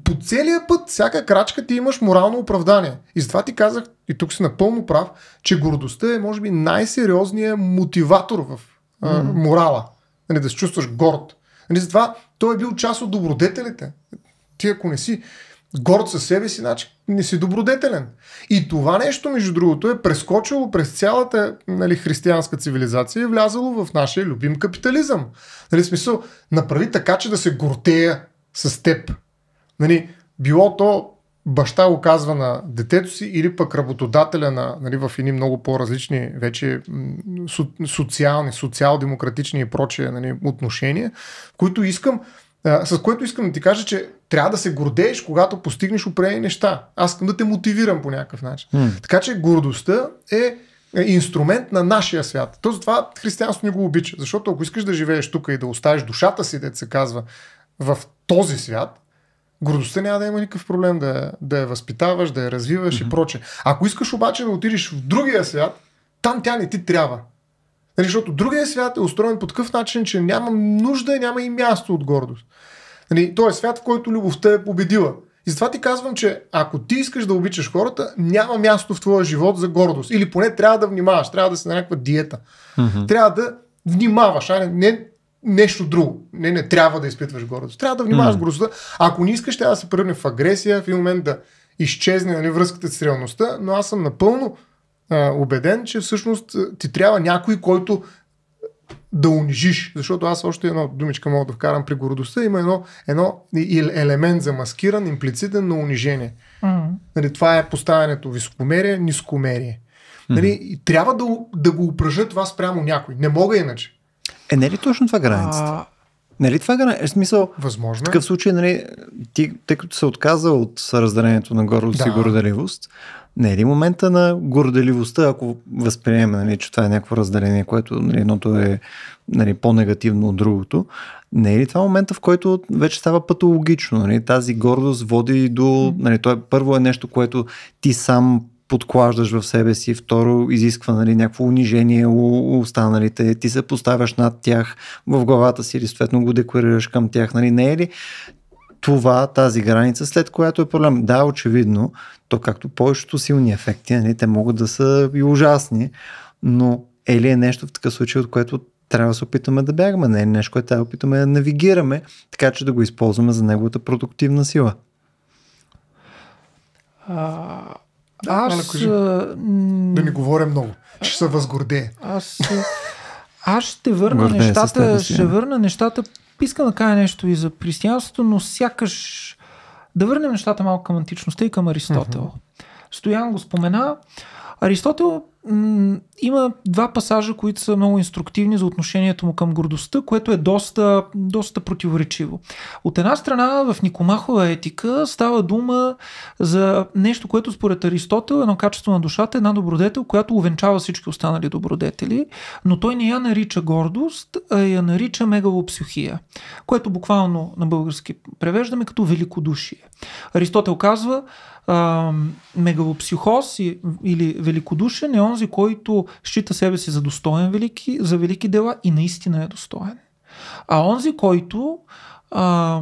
по целия път, всяка крачка ти имаш морално оправдание. И затова ти казах, и тук си напълно прав, че гордостта е, може би, най-сериозният мотиватор в а, mm. морала. Нали, да се чувстваш горд. Нали, затова той е бил част от добродетелите. Ти ако не си горд със себе си, значи не си добродетелен. И това нещо, между другото, е прескочило през цялата нали, християнска цивилизация и е влязало в нашия любим капитализъм. Нали, смисъл, направи така, че да се гордея с теб. Нали, било то баща го казва на детето си или пък работодателя на, нали, в едни много по-различни вече со, социални, социал-демократични и прочие нали, отношения, в които искам, а, с което искам да ти кажа, че трябва да се гордееш, когато постигнеш определени неща. Аз искам да те мотивирам по някакъв начин. Mm. Така че гордостта е, е инструмент на нашия свят. То затова християнство не го обича, защото ако искаш да живееш тук и да оставиш душата си, да се казва, в този свят, гордостта няма да има никакъв проблем да, да я възпитаваш, да я развиваш mm-hmm. и проче. Ако искаш обаче да отидеш в другия свят, там тя не ти трябва. Нали, защото другия свят е устроен по такъв начин, че няма нужда, няма и място от гордост. Нали, той е свят, в който любовта е победила. И затова ти казвам, че ако ти искаш да обичаш хората, няма място в твоя живот за гордост. Или поне трябва да внимаваш, трябва да си на някаква диета. Mm-hmm. Трябва да внимаваш, а не, не нещо друго. Не, не трябва да изпитваш гордост. Трябва да внимаваш mm. гордостта. Ако не искаш, трябва да се превърне в агресия, в един момент да изчезне нали, връзката с реалността, но аз съм напълно а, убеден, че всъщност ти трябва някой, който да унижиш. Защото аз още едно думичка мога да вкарам при гордостта. Има едно, едно елемент замаскиран, имплицитен на унижение. Mm. Нали, това е поставянето високомерие, нискомерие. Нали, mm-hmm. Трябва да, да го упражня това спрямо някой. Не мога иначе. Е, не е ли точно това границата? А... Нали това граница? Е смисъл, Възможно. Е. В такъв случай, нали, ти, тъй като се отказа от разделението на гордост да. и горделивост, не е ли момента на горделивостта, ако възприемем, нали, че това е някакво разделение, което нали, едното е нали, по-негативно от другото, не е ли това момента, в който вече става патологично? Нали? Тази гордост води до... Нали, това е, първо е нещо, което ти сам подклаждаш в себе си, второ изисква нали, някакво унижение у останалите, ти се поставяш над тях в главата си или съответно го декорираш към тях. Нали, не е ли това, тази граница, след която е проблем. Да, очевидно, то както повечето силни ефекти, нали, те могат да са и ужасни, но е ли е нещо в такъв случай, от което трябва да се опитаме да бягаме, не е ли нещо, което трябва да опитаме да навигираме, така че да го използваме за неговата продуктивна сила? А, аз... Малко, А... Да не говоря много. Ще се възгорде. Аз... Аз ще върна Горде нещата, ще върна нещата. Искам да кажа нещо и за християнството, но сякаш да върнем нещата малко към античността и към Аристотел. Mm-hmm. Стоян го спомена. Аристотел м- има два пасажа, които са много инструктивни за отношението му към гордостта, което е доста, доста противоречиво. От една страна, в Никомахова етика става дума за нещо, което според Аристотел едно качество на душата, една добродетел, която увенчава всички останали добродетели, но той не я нарича гордост, а я нарича мегалопсихия, което буквално на български превеждаме като великодушие. Аристотел казва, а, мегалопсихоз и, или великодушен е онзи, който счита себе си за достоен велики, за велики дела и наистина е достоен. А онзи, който а,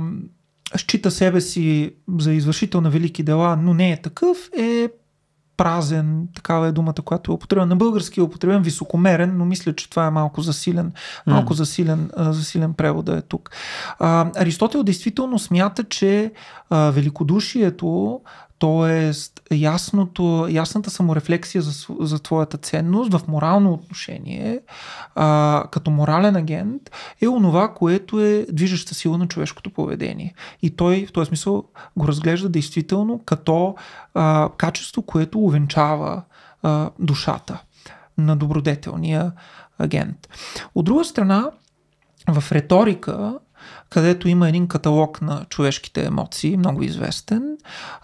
счита себе си за извършител на велики дела, но не е такъв, е празен, такава е думата, която е употребена. На български е употребен високомерен, но мисля, че това е малко засилен, малко засилен, засилен превод е тук. А, Аристотел действително смята, че а, великодушието Тоест, ясното, ясната саморефлексия за, за твоята ценност в морално отношение, а, като морален агент, е онова, което е движеща сила на човешкото поведение. И той в този смисъл го разглежда действително като а, качество, което увенчава а, душата на добродетелния агент. От друга страна, в риторика където има един каталог на човешките емоции, много известен.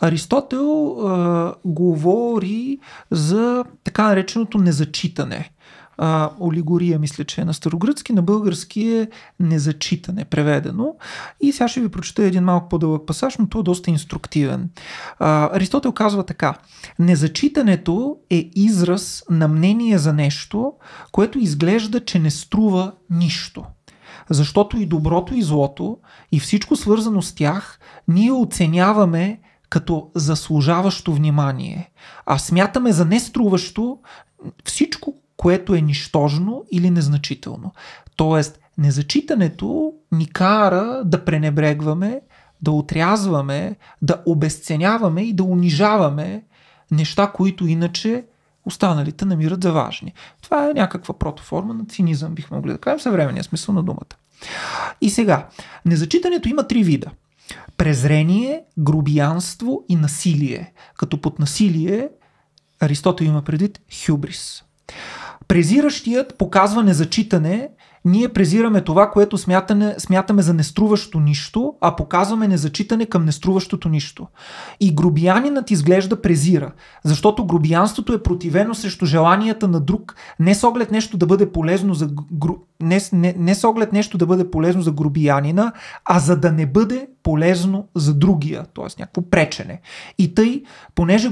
Аристотел а, говори за така нареченото незачитане. А, олигория, мисля, че е на старогръцки, на български е незачитане, преведено. И сега ще ви прочета един малко по-дълъг пасаж, но той е доста инструктивен. А, Аристотел казва така. Незачитането е израз на мнение за нещо, което изглежда, че не струва нищо защото и доброто и злото и всичко свързано с тях ние оценяваме като заслужаващо внимание, а смятаме за неструващо всичко, което е нищожно или незначително. Тоест, незачитането ни кара да пренебрегваме, да отрязваме, да обесценяваме и да унижаваме неща, които иначе останалите намират за важни. Това е някаква протоформа на цинизъм, бих могли да кажем, съвременния смисъл на думата. И сега, незачитането има три вида. Презрение, грубиянство и насилие. Като под насилие Аристотел има предвид хюбрис. Презиращият показва незачитане ние презираме това, което смятане, смятаме за неструващо нищо, а показваме незачитане към неструващото нищо. И грубиянинът изглежда презира, защото грубиянството е противено срещу желанията на друг, не с оглед нещо да бъде полезно за, гру не, не, не с оглед нещо да бъде полезно за грубиянина, а за да не бъде полезно за другия, т.е. някакво пречене. И тъй, понеже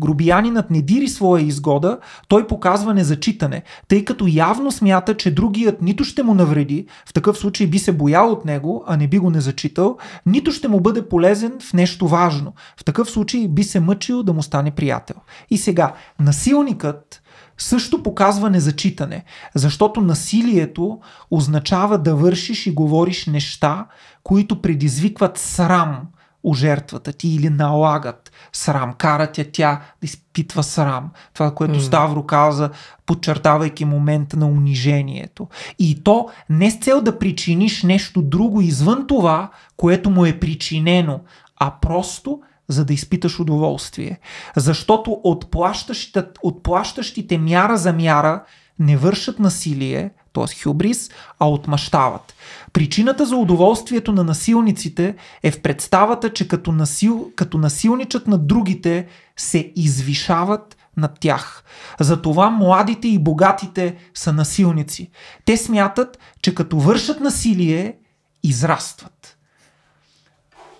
грубиянинът не дири своя изгода, той показва незачитане, тъй като явно смята, че другият нито ще му навреди, в такъв случай би се боял от него, а не би го не зачитал, нито ще му бъде полезен в нещо важно, в такъв случай би се мъчил да му стане приятел. И сега, насилникът също показва незачитане, защото насилието означава да вършиш и говориш неща, които предизвикват срам у жертвата ти или налагат срам, карат я тя да изпитва срам. Това, което Ставро каза, подчертавайки момента на унижението. И то не с цел да причиниш нещо друго извън това, което му е причинено, а просто за да изпиташ удоволствие. Защото отплащащите, отплащащите мяра за мяра не вършат насилие, т.е. хюбрис, а отмъщават. Причината за удоволствието на насилниците е в представата, че като, насил, като насилничат на другите, се извишават над тях. Затова младите и богатите са насилници. Те смятат, че като вършат насилие, израстват.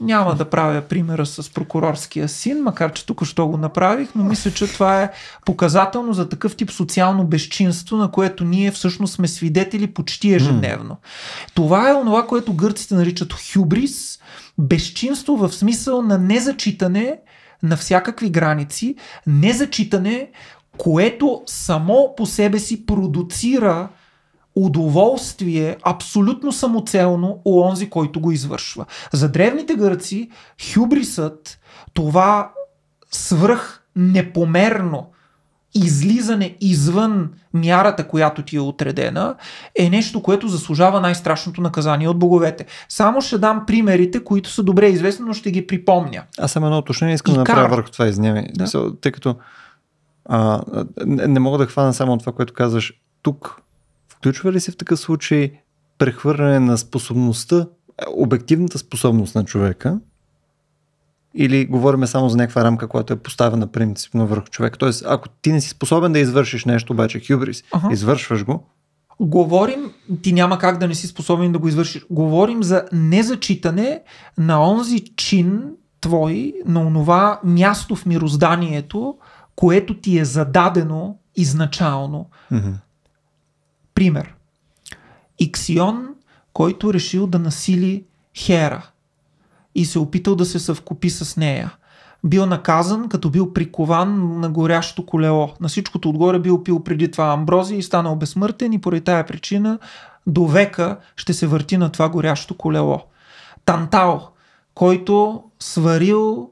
Няма да правя примера с прокурорския син, макар че тук що го направих, но мисля, че това е показателно за такъв тип социално безчинство, на което ние всъщност сме свидетели почти ежедневно. Mm. Това е онова, което гърците наричат хюбрис, безчинство в смисъл на незачитане на всякакви граници, незачитане, което само по себе си продуцира удоволствие абсолютно самоцелно у онзи, който го извършва. За древните гърци хюбрисът, това свръх непомерно излизане извън мярата, която ти е отредена, е нещо, което заслужава най-страшното наказание от боговете. Само ще дам примерите, които са добре известни, но ще ги припомня. Аз съм едно уточнение искам да направя върху това, изнеме. Да? Тъй като а, не, не мога да хвана само това, което казваш. Тук Включва ли се в такъв случай прехвърляне на способността, е, обективната способност на човека или говорим само за някаква рамка, която е поставена принципно върху човек. Тоест, ако ти не си способен да извършиш нещо, обаче хюбрис, ага. извършваш го. Говорим, ти няма как да не си способен да го извършиш. Говорим за незачитане на онзи чин твой, на онова място в мирозданието, което ти е зададено изначално. Mm-hmm. Пример. Иксион, който решил да насили Хера и се опитал да се съвкупи с нея. Бил наказан, като бил прикован на горящо колело. На всичкото отгоре бил пил преди това амброзия и станал безсмъртен и поради тая причина до века ще се върти на това горящо колело. Тантал, който сварил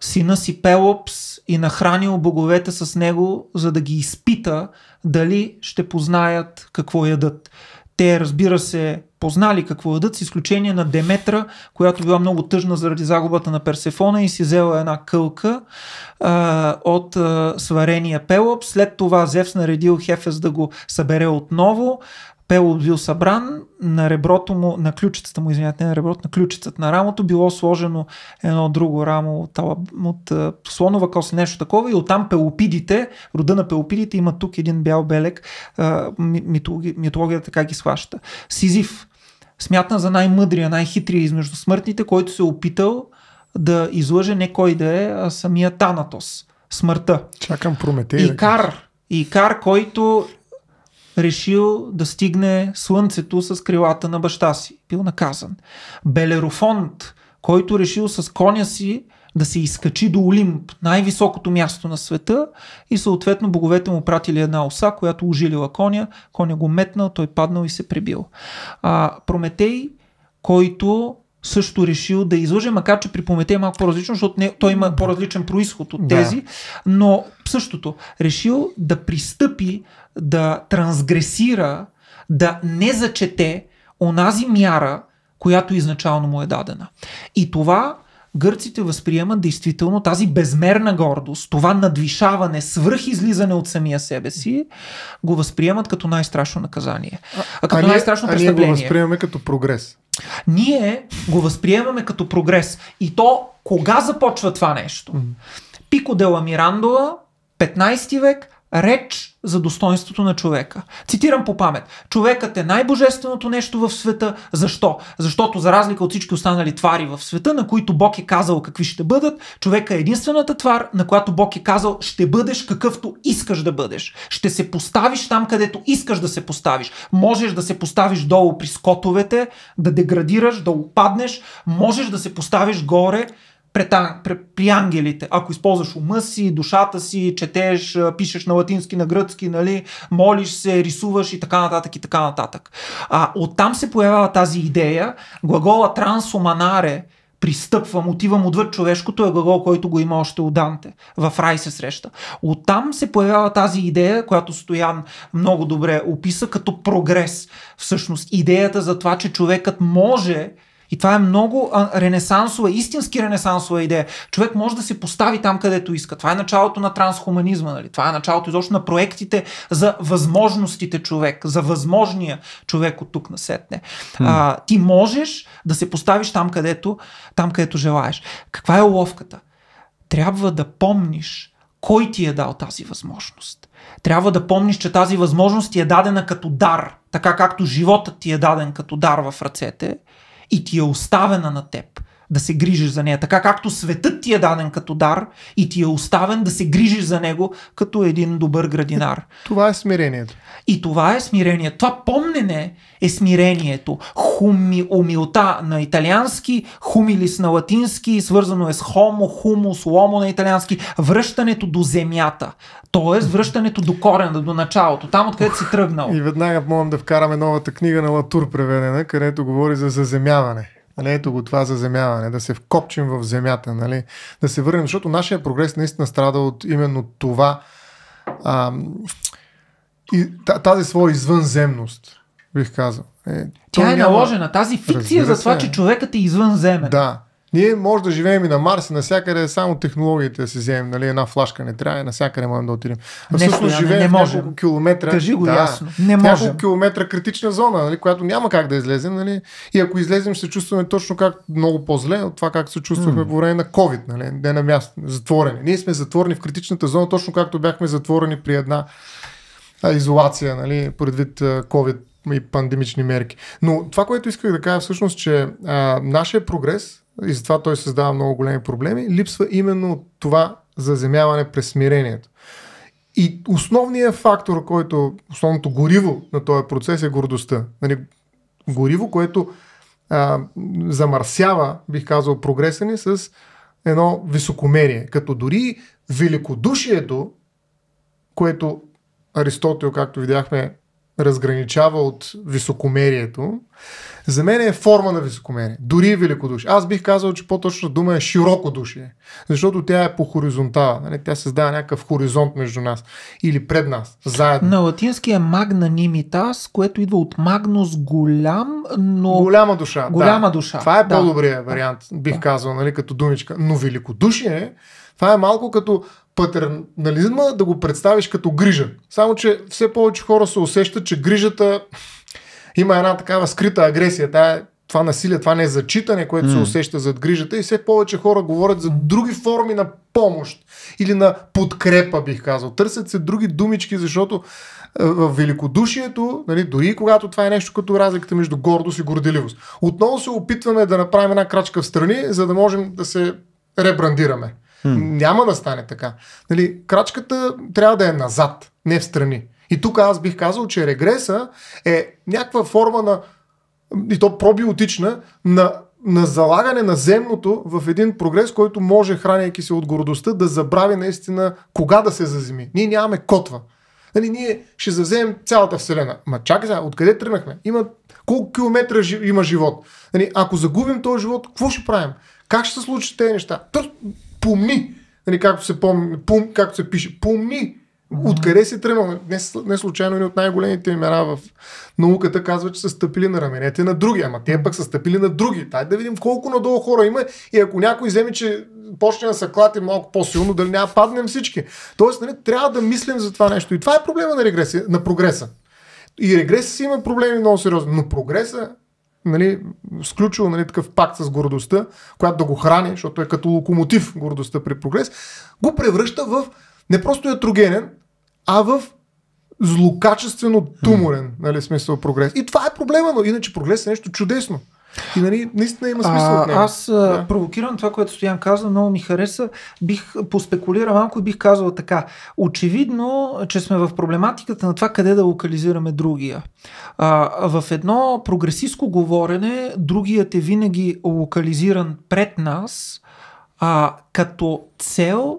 сина си Пелопс и нахранил боговете с него, за да ги изпита дали ще познаят какво ядат. Те, разбира се, познали какво ядат, с изключение на Деметра, която била много тъжна заради загубата на Персефона и си взела една кълка а, от а, сварения Пелоп. След това Зевс наредил Хефес да го събере отново пело бил събран, на реброто му, на ключицата му, извинявайте, не на реброто, на ключицата на рамото било сложено едно друго рамо от, от, от слонова кост, нещо такова и оттам пелопидите, рода на пелопидите има тук един бял белек, митологията, митологията така ги схваща. Сизив, смятан за най-мъдрия, най-хитрия измежду смъртните, който се е опитал да излъже не кой да е, а самия Танатос, смъртта. Чакам Прометей. Икар, Икар, който решил да стигне слънцето с крилата на баща си. Бил наказан. Белерофонт, който решил с коня си да се изкачи до Олимп, най-високото място на света и съответно боговете му пратили една оса, която ожилила коня, коня го метнал, той паднал и се прибил. А, Прометей, който също решил да излъже, макар че при Прометей е малко по-различно, защото не, той има по-различен происход от тези, да. но същото, решил да пристъпи да трансгресира, да не зачете онази мяра, която изначално му е дадена. И това гърците възприемат действително тази безмерна гордост, това надвишаване, свръхизлизане от самия себе си, го възприемат като най-страшно наказание. А, като а най-страшно а престъпление. ние го възприемаме като прогрес. Ние го възприемаме като прогрес. И то кога започва това нещо? Пико де Мирандола, 15 век, реч за достоинството на човека. Цитирам по памет. Човекът е най-божественото нещо в света. Защо? Защото за разлика от всички останали твари в света, на които Бог е казал какви ще бъдат, човека е единствената твар, на която Бог е казал ще бъдеш какъвто искаш да бъдеш. Ще се поставиш там, където искаш да се поставиш. Можеш да се поставиш долу при скотовете, да деградираш, да опаднеш. Можеш да се поставиш горе пред, при ангелите. Ако използваш ума си, душата си, четеш, пишеш на латински, на гръцки, нали, молиш се, рисуваш и така нататък и така нататък. А, оттам се появява тази идея. Глагола трансуманаре, пристъпвам, отивам отвъд човешкото е глагол, който го има още от Данте. В рай се среща. Оттам се появява тази идея, която Стоян много добре описа като прогрес. Всъщност идеята за това, че човекът може и това е много ренесансова, истински ренесансова идея. Човек може да се постави там, където иска. Това е началото на трансхуманизма, нали? това е началото изобщо на проектите за възможностите човек, за възможния човек от тук насетне. А, ти можеш да се поставиш там, където, там, където желаеш. Каква е уловката? Трябва да помниш кой ти е дал тази възможност. Трябва да помниш, че тази възможност ти е дадена като дар, така както животът ти е даден като дар в ръцете и ти е оставена на теб да се грижиш за нея. Така както светът ти е даден като дар и ти е оставен да се грижиш за него като един добър градинар. Това е смирението. И това е смирението. Това помнене е смирението. Хуми, умилта на италиански, хумилис на латински, свързано е с хомо, хумус, ломо на италиански. Връщането до земята. Тоест връщането до корена, до началото, там откъдето си тръгнал. И веднага можем да вкараме новата книга на Латур преведена, където говори за заземяване. Нали, ето го това за земяване, да се вкопчим в земята, нали, да се върнем, защото нашия прогрес наистина страда от именно това, а, и, тази своя извънземност, бих казал. Е, Тя е няма... наложена, тази фикция Разбира за това, се. че човекът е извънземен. Да, ние може да живеем и на Марс, и навсякъде, само технологиите да си вземем, нали, една флашка не трябва и навсякъде можем да отидем. А всъщност живеем не, не няколко километра. Кажи го да, ясно. Не можем. Няколко километра критична зона, нали, която няма как да излезем. Нали, и ако излезем, ще се чувстваме точно как много по-зле от това, как се чувствахме mm. по време на COVID, нали, не на място, затворени. Ние сме затворени в критичната зона, точно както бяхме затворени при една а, изолация, нали, предвид COVID и пандемични мерки. Но това, което исках да кажа всъщност, че а, нашия прогрес и затова той създава много големи проблеми, липсва именно това заземяване през смирението. И основният фактор, който, основното гориво на този процес е гордостта. Нали, гориво, което а, замърсява, бих казал, прогреса ни с едно високомерие. Като дори великодушието, което Аристотел, както видяхме, разграничава от високомерието, за мен е форма на високомерие, дори и е великодушие. Аз бих казал, че по-точна дума е широко душие, защото тя е по хоризонтала. Нали? Тя създава някакъв хоризонт между нас или пред нас, заедно. На латински е магнанимитас, което идва от магнус голям, но... Голяма душа. Голяма да. душа. Това е да. по-добрия вариант, бих да. казал, нали, като думичка. Но великодушие, това е малко като патернализма да го представиш като грижа. Само, че все повече хора се усещат, че грижата има една такава скрита агресия, тая, това насилие, това не е зачитане, което mm. се усеща зад грижата и все повече хора говорят за други форми на помощ или на подкрепа, бих казал. Търсят се други думички, защото е, в великодушието, нали, дори когато това е нещо като разликата между гордост и горделивост, отново се опитваме да направим една крачка в страни, за да можем да се ребрандираме. Hmm. Няма да стане така. Нали, крачката трябва да е назад, не в страни. И тук аз бих казал, че регреса е някаква форма на, и то пробиотична, на на залагане на земното в един прогрес, който може, храняйки се от гордостта, да забрави наистина кога да се заземи. Ние нямаме котва. Нали, ние ще заземем цялата Вселена. Ма чакай сега, откъде тръгнахме? Има колко километра жи, има живот? Нали, ако загубим този живот, какво ще правим? Как ще се случат тези неща? Просто помни, нали, както, се помни, пум, както се пише, помни Откъде си тръгнал? Не, не случайно ни от най-големите имена в науката казва, че са стъпили на раменете на други, ама те пък са стъпили на други. Тай да видим колко надолу хора има и ако някой вземе, че почне да се клати малко по-силно, дали няма паднем всички. Тоест, нали, трябва да мислим за това нещо. И това е проблема на, регресия, на прогреса. И регресът си има проблеми много сериозни, но прогреса нали, сключил нали, такъв пакт с гордостта, която да го храни, защото е като локомотив гордостта при прогрес, го превръща в не просто етрогенен, а в злокачествено туморен, mm. нали, смисъл прогрес. И това е проблема, но иначе прогрес е нещо чудесно. И нали, наистина има смисъл а, от него. Аз да. провокирам това, което Стоян каза, много ми хареса. Бих поспекулирал малко и бих казал така. Очевидно, че сме в проблематиката на това къде да локализираме другия. А, в едно прогресистско говорене, другият е винаги локализиран пред нас, а, като цел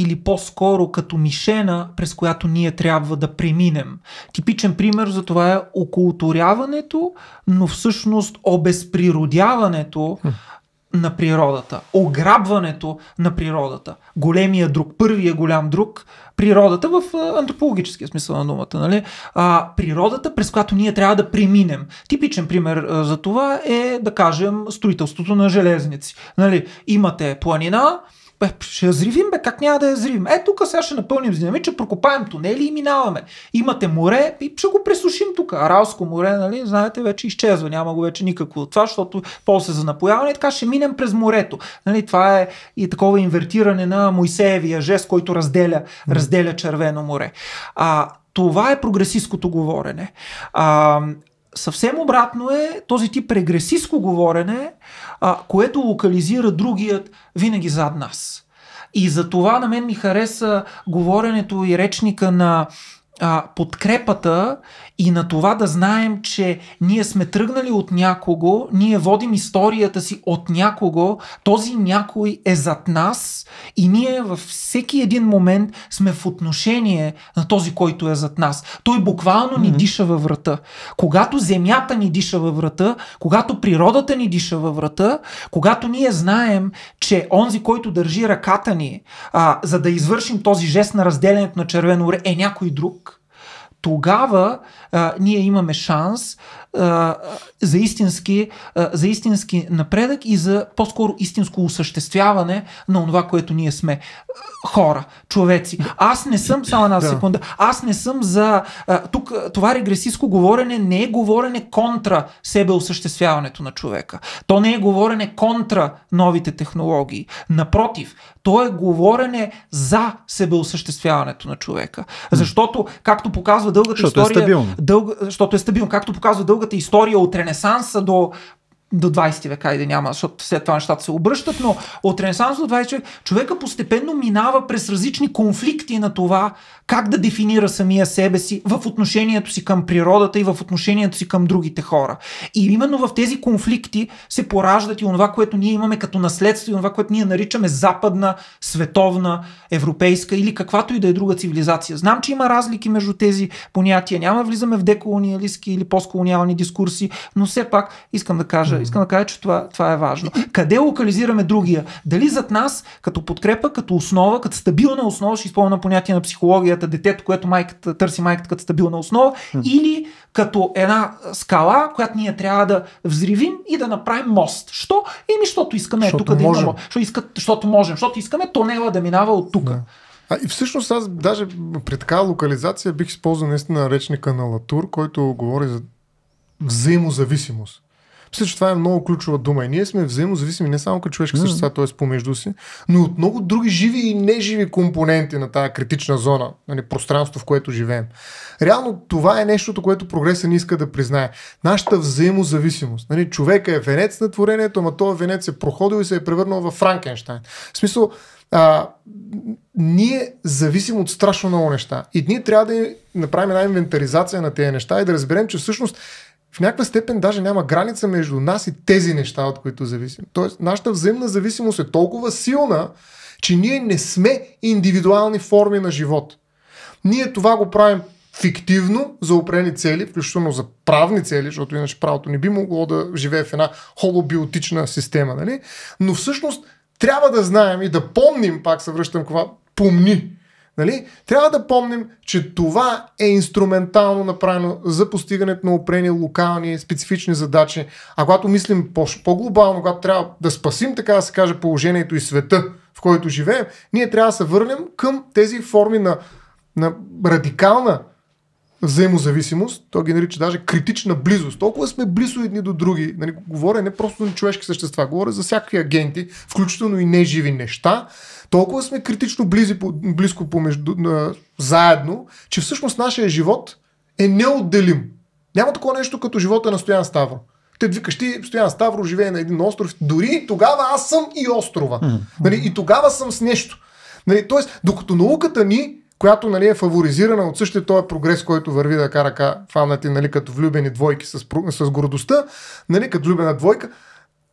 или по-скоро като мишена, през която ние трябва да преминем. Типичен пример за това е окултуряването, но всъщност обезприродяването на природата, ограбването на природата. Големия друг, първия голям друг, природата в антропологическия смисъл на думата, нали? А, природата, през която ние трябва да преминем. Типичен пример за това е, да кажем, строителството на железници. Нали? Имате планина, бе, ще я зривим, бе, как няма да я зривим? Е, тук сега ще напълним с динамича, прокопаем тунели и минаваме. Имате море и ще го пресушим тук. Аралско море, нали, знаете, вече изчезва, няма го вече никакво от това, защото после за напояване, така ще минем през морето. Нали, това е и такова инвертиране на Моисеевия жест, който разделя, разделя Червено море. А, това е прогресистското говорене. А, съвсем обратно е този тип регресистско говорене, а, което локализира другият винаги зад нас. И за това на мен ми хареса говоренето и речника на а, подкрепата и на това да знаем, че ние сме тръгнали от някого, ние водим историята си от някого, този някой е зад нас и ние във всеки един момент сме в отношение на този, който е зад нас. Той буквално mm-hmm. ни диша във врата. Когато земята ни диша във врата, когато природата ни диша във врата, когато ние знаем, че онзи, който държи ръката ни, а, за да извършим този жест на разделянето на червено море, е някой друг, тогава а, ние имаме шанс за, истински, за истински напредък и за по-скоро истинско осъществяване на това, което ние сме. Хора, човеци. Аз не съм, само една секунда, аз не съм за... тук това регресистско говорене не е говорене контра себе осъществяването на човека. То не е говорене контра новите технологии. Напротив, то е говорене за себеосъществяването на човека. Защото, както показва дългата защото е история... Е стабилно. Дълг, защото е стабилно. Както показва дълга, дългата история от Ренесанса до до 20 века и да няма, защото след това нещата се обръщат, но от Ренесанс до 20 века човека постепенно минава през различни конфликти на това как да дефинира самия себе си в отношението си към природата и в отношението си към другите хора. И именно в тези конфликти се пораждат и онова, което ние имаме като наследство и онова, което ние наричаме западна, световна, европейска или каквато и да е друга цивилизация. Знам, че има разлики между тези понятия. Няма влизаме в деколониалистски или постколониални дискурси, но все пак искам да кажа, искам да кажа, че това, това е важно. Къде локализираме другия? Дали зад нас, като подкрепа, като основа, като стабилна основа, ще използвам понятие на психологията, историята детето, което майката, търси майката като стабилна основа, mm. или като една скала, която ние трябва да взривим и да направим мост. Що? Еми, защото искаме защото тук можем. да имаме, Що иска, защото можем, защото искаме тонела да минава от тук. Yeah. А, и всъщност аз даже при такава локализация бих използвал наистина речника на Латур, който говори за взаимозависимост. Мисля, че това е много ключова дума. И ние сме взаимозависими не само като човешки mm-hmm. същества, т.е. помежду си, но и от много други живи и неживи компоненти на тази критична зона, нали, пространство, в което живеем. Реално това е нещото, което прогреса не иска да признае. Нашата взаимозависимост. Нали, човека е венец на творението, ама този венец е проходил и се е превърнал в Франкенштайн. В смисъл, а, ние зависим от страшно много неща. И ние трябва да направим една инвентаризация на тези неща и да разберем, че всъщност в някаква степен даже няма граница между нас и тези неща, от които зависим. Тоест, нашата взаимна зависимост е толкова силна, че ние не сме индивидуални форми на живот. Ние това го правим фиктивно за определени цели, включително за правни цели, защото иначе правото не би могло да живее в една холобиотична система, нали? но всъщност трябва да знаем и да помним, пак се връщам това, помни, Нали? Трябва да помним, че това е инструментално направено за постигането на опрени локални, специфични задачи. А когато мислим по-глобално, когато трябва да спасим, така да се каже, положението и света, в който живеем, ние трябва да се върнем към тези форми на, на радикална взаимозависимост, той ги нарича даже критична близост. Толкова сме близо едни до други. Нали, говоря не просто на човешки същества, говоря за всякакви агенти, включително и неживи неща, толкова сме критично близи, близко помежду, заедно, че всъщност нашия живот е неотделим. Няма такова нещо като живота на Стоян Ставро. Те викаш ти, Стоян Ставро живее на един остров. Дори тогава аз съм и острова. Mm-hmm. Нали, и тогава съм с нещо. Нали, тоест, докато науката ни, която нали, е фаворизирана от същия този прогрес, който върви да кара ка, фанати нали, като влюбени двойки с, с гордостта, нали, като влюбена двойка,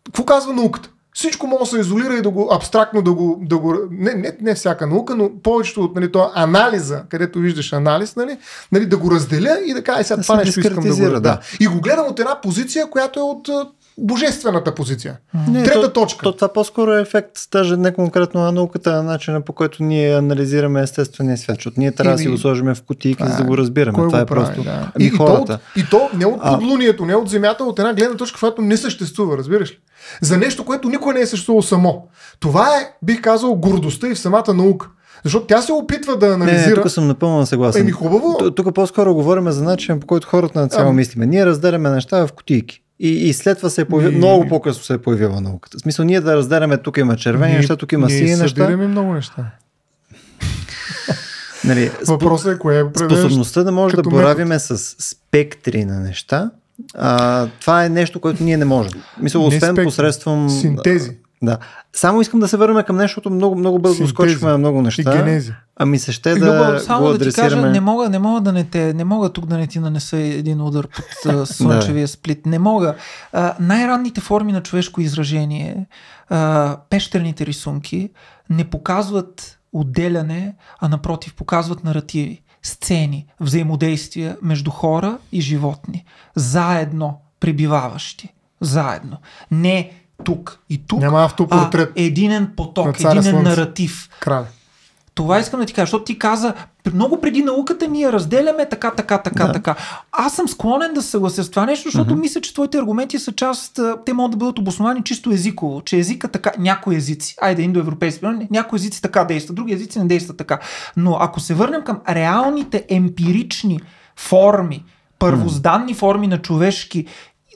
какво казва науката? всичко може да се изолира и да го абстрактно да го... Да го не, не, не всяка наука, но повечето от нали, това анализа, където виждаш анализ, нали, нали, да го разделя и да кажа, е, сега да това нещо искам да го... Да. И го гледам от една позиция, която е от божествената позиция. Не, Трета то, точка. То, това по-скоро е ефект, даже не конкретно на науката, а начина по който ние анализираме естествения свят, защото ние трябва да си го сложим в кутийки, за да е. го разбираме. това е го е прави, просто. Да. Ами и, и, хората. То, и то не от подлунието, не от земята, от една гледна точка, която не съществува, разбираш ли? За нещо, което никога не е съществувало само. Това е, бих казал, гордостта и в самата наука. Защото тя се опитва да анализира. Не, не тук съм напълно съгласен. Еми хубаво. Тук по-скоро говорим за начин, по който хората на цяло а... Ами. мислиме. Ние разделяме неща в кутийки. И, и след това се е и... много по-късно се е появила науката. В смисъл ние да разделяме тук има червени ние, неща, тук има сини неща. Ние много неща. нали, Въпросът е кое е Способността да може да боравиме с спектри на неща, а, това е нещо, което ние не можем. Мисля, освен посредством... Синтези. Да. Само искам да се върнем към защото много, много бързо скочихме на много неща. И генези. Ами се ще е, да Люба, само го да ти кажа, не мога, не мога да не те, не мога тук да не ти нанеса един удар под слънчевия сплит. Не мога. А, най-ранните форми на човешко изражение, а, пещерните рисунки, не показват отделяне, а напротив, показват наративи, сцени, взаимодействия между хора и животни, заедно прибиваващи. заедно. Не тук и тук. Няма автопортрет. А, единен поток, на единен слънце. наратив. Крале. Това искам да ти кажа, защото ти каза, много преди науката ние разделяме така, така, така, да. така. Аз съм склонен да се съглася с това нещо, защото uh-huh. мисля, че твоите аргументи са част, те могат да бъдат обосновани чисто езиково, че езика така, някои езици, айде индоевропейски, някои езици така действат, други езици не действат така. Но ако се върнем към реалните емпирични форми, първозданни форми на човешки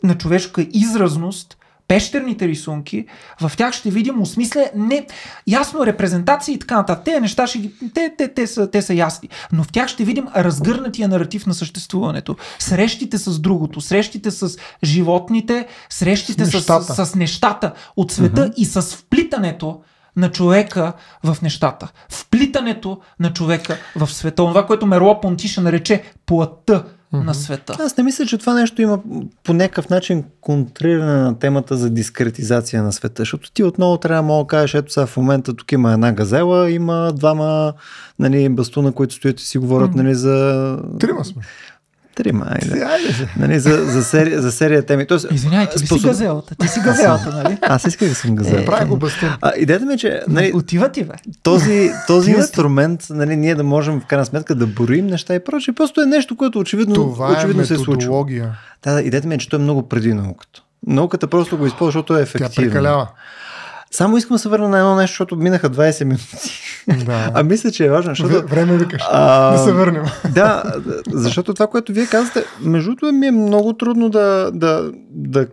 на човешка изразност, пещерните рисунки, в тях ще видим осмисле, не, ясно репрезентации и така нататък. Те неща ще ги, те, те, те, са, те са ясни, но в тях ще видим разгърнатия наратив на съществуването. Срещите с другото, срещите с животните, срещите с нещата, с, с, с нещата от света uh-huh. и с вплитането на човека в нещата. Вплитането на човека в света. Това, което Мерло Понти ще нарече плътта mm-hmm. на света. Аз не мисля, че това нещо има по някакъв начин контриране на темата за дискретизация на света, защото ти отново трябва да кажеш, ето сега в момента тук има една газела, има двама нали, бастуна, които стоят и си говорят mm-hmm. нали, за... Трима сме три, май. Да. Нали, за, за, серия, за серия теми. Тоест, Извинявайте, ти способ... си газелата. Ти си газелата, нали? Аз исках да съм газелата. Е, Прави го А, идеята ми е, че... Нали, Отива ти, бе. Този, този инструмент, нали, ние да можем в крайна сметка да броим неща и прочее. Просто е нещо, което очевидно, Това е очевидно е се случва. Да, да, идеята ми е, че той е много преди науката. Науката просто го използва, защото е ефективно. Тя прекалява. Само искам да се върна на едно нещо, защото минаха 20 минути. Да. А мисля, че е важно, защото... Време викаш, а, да се върнем. Да, защото това, което вие казвате, между другото ми е много трудно да, да, да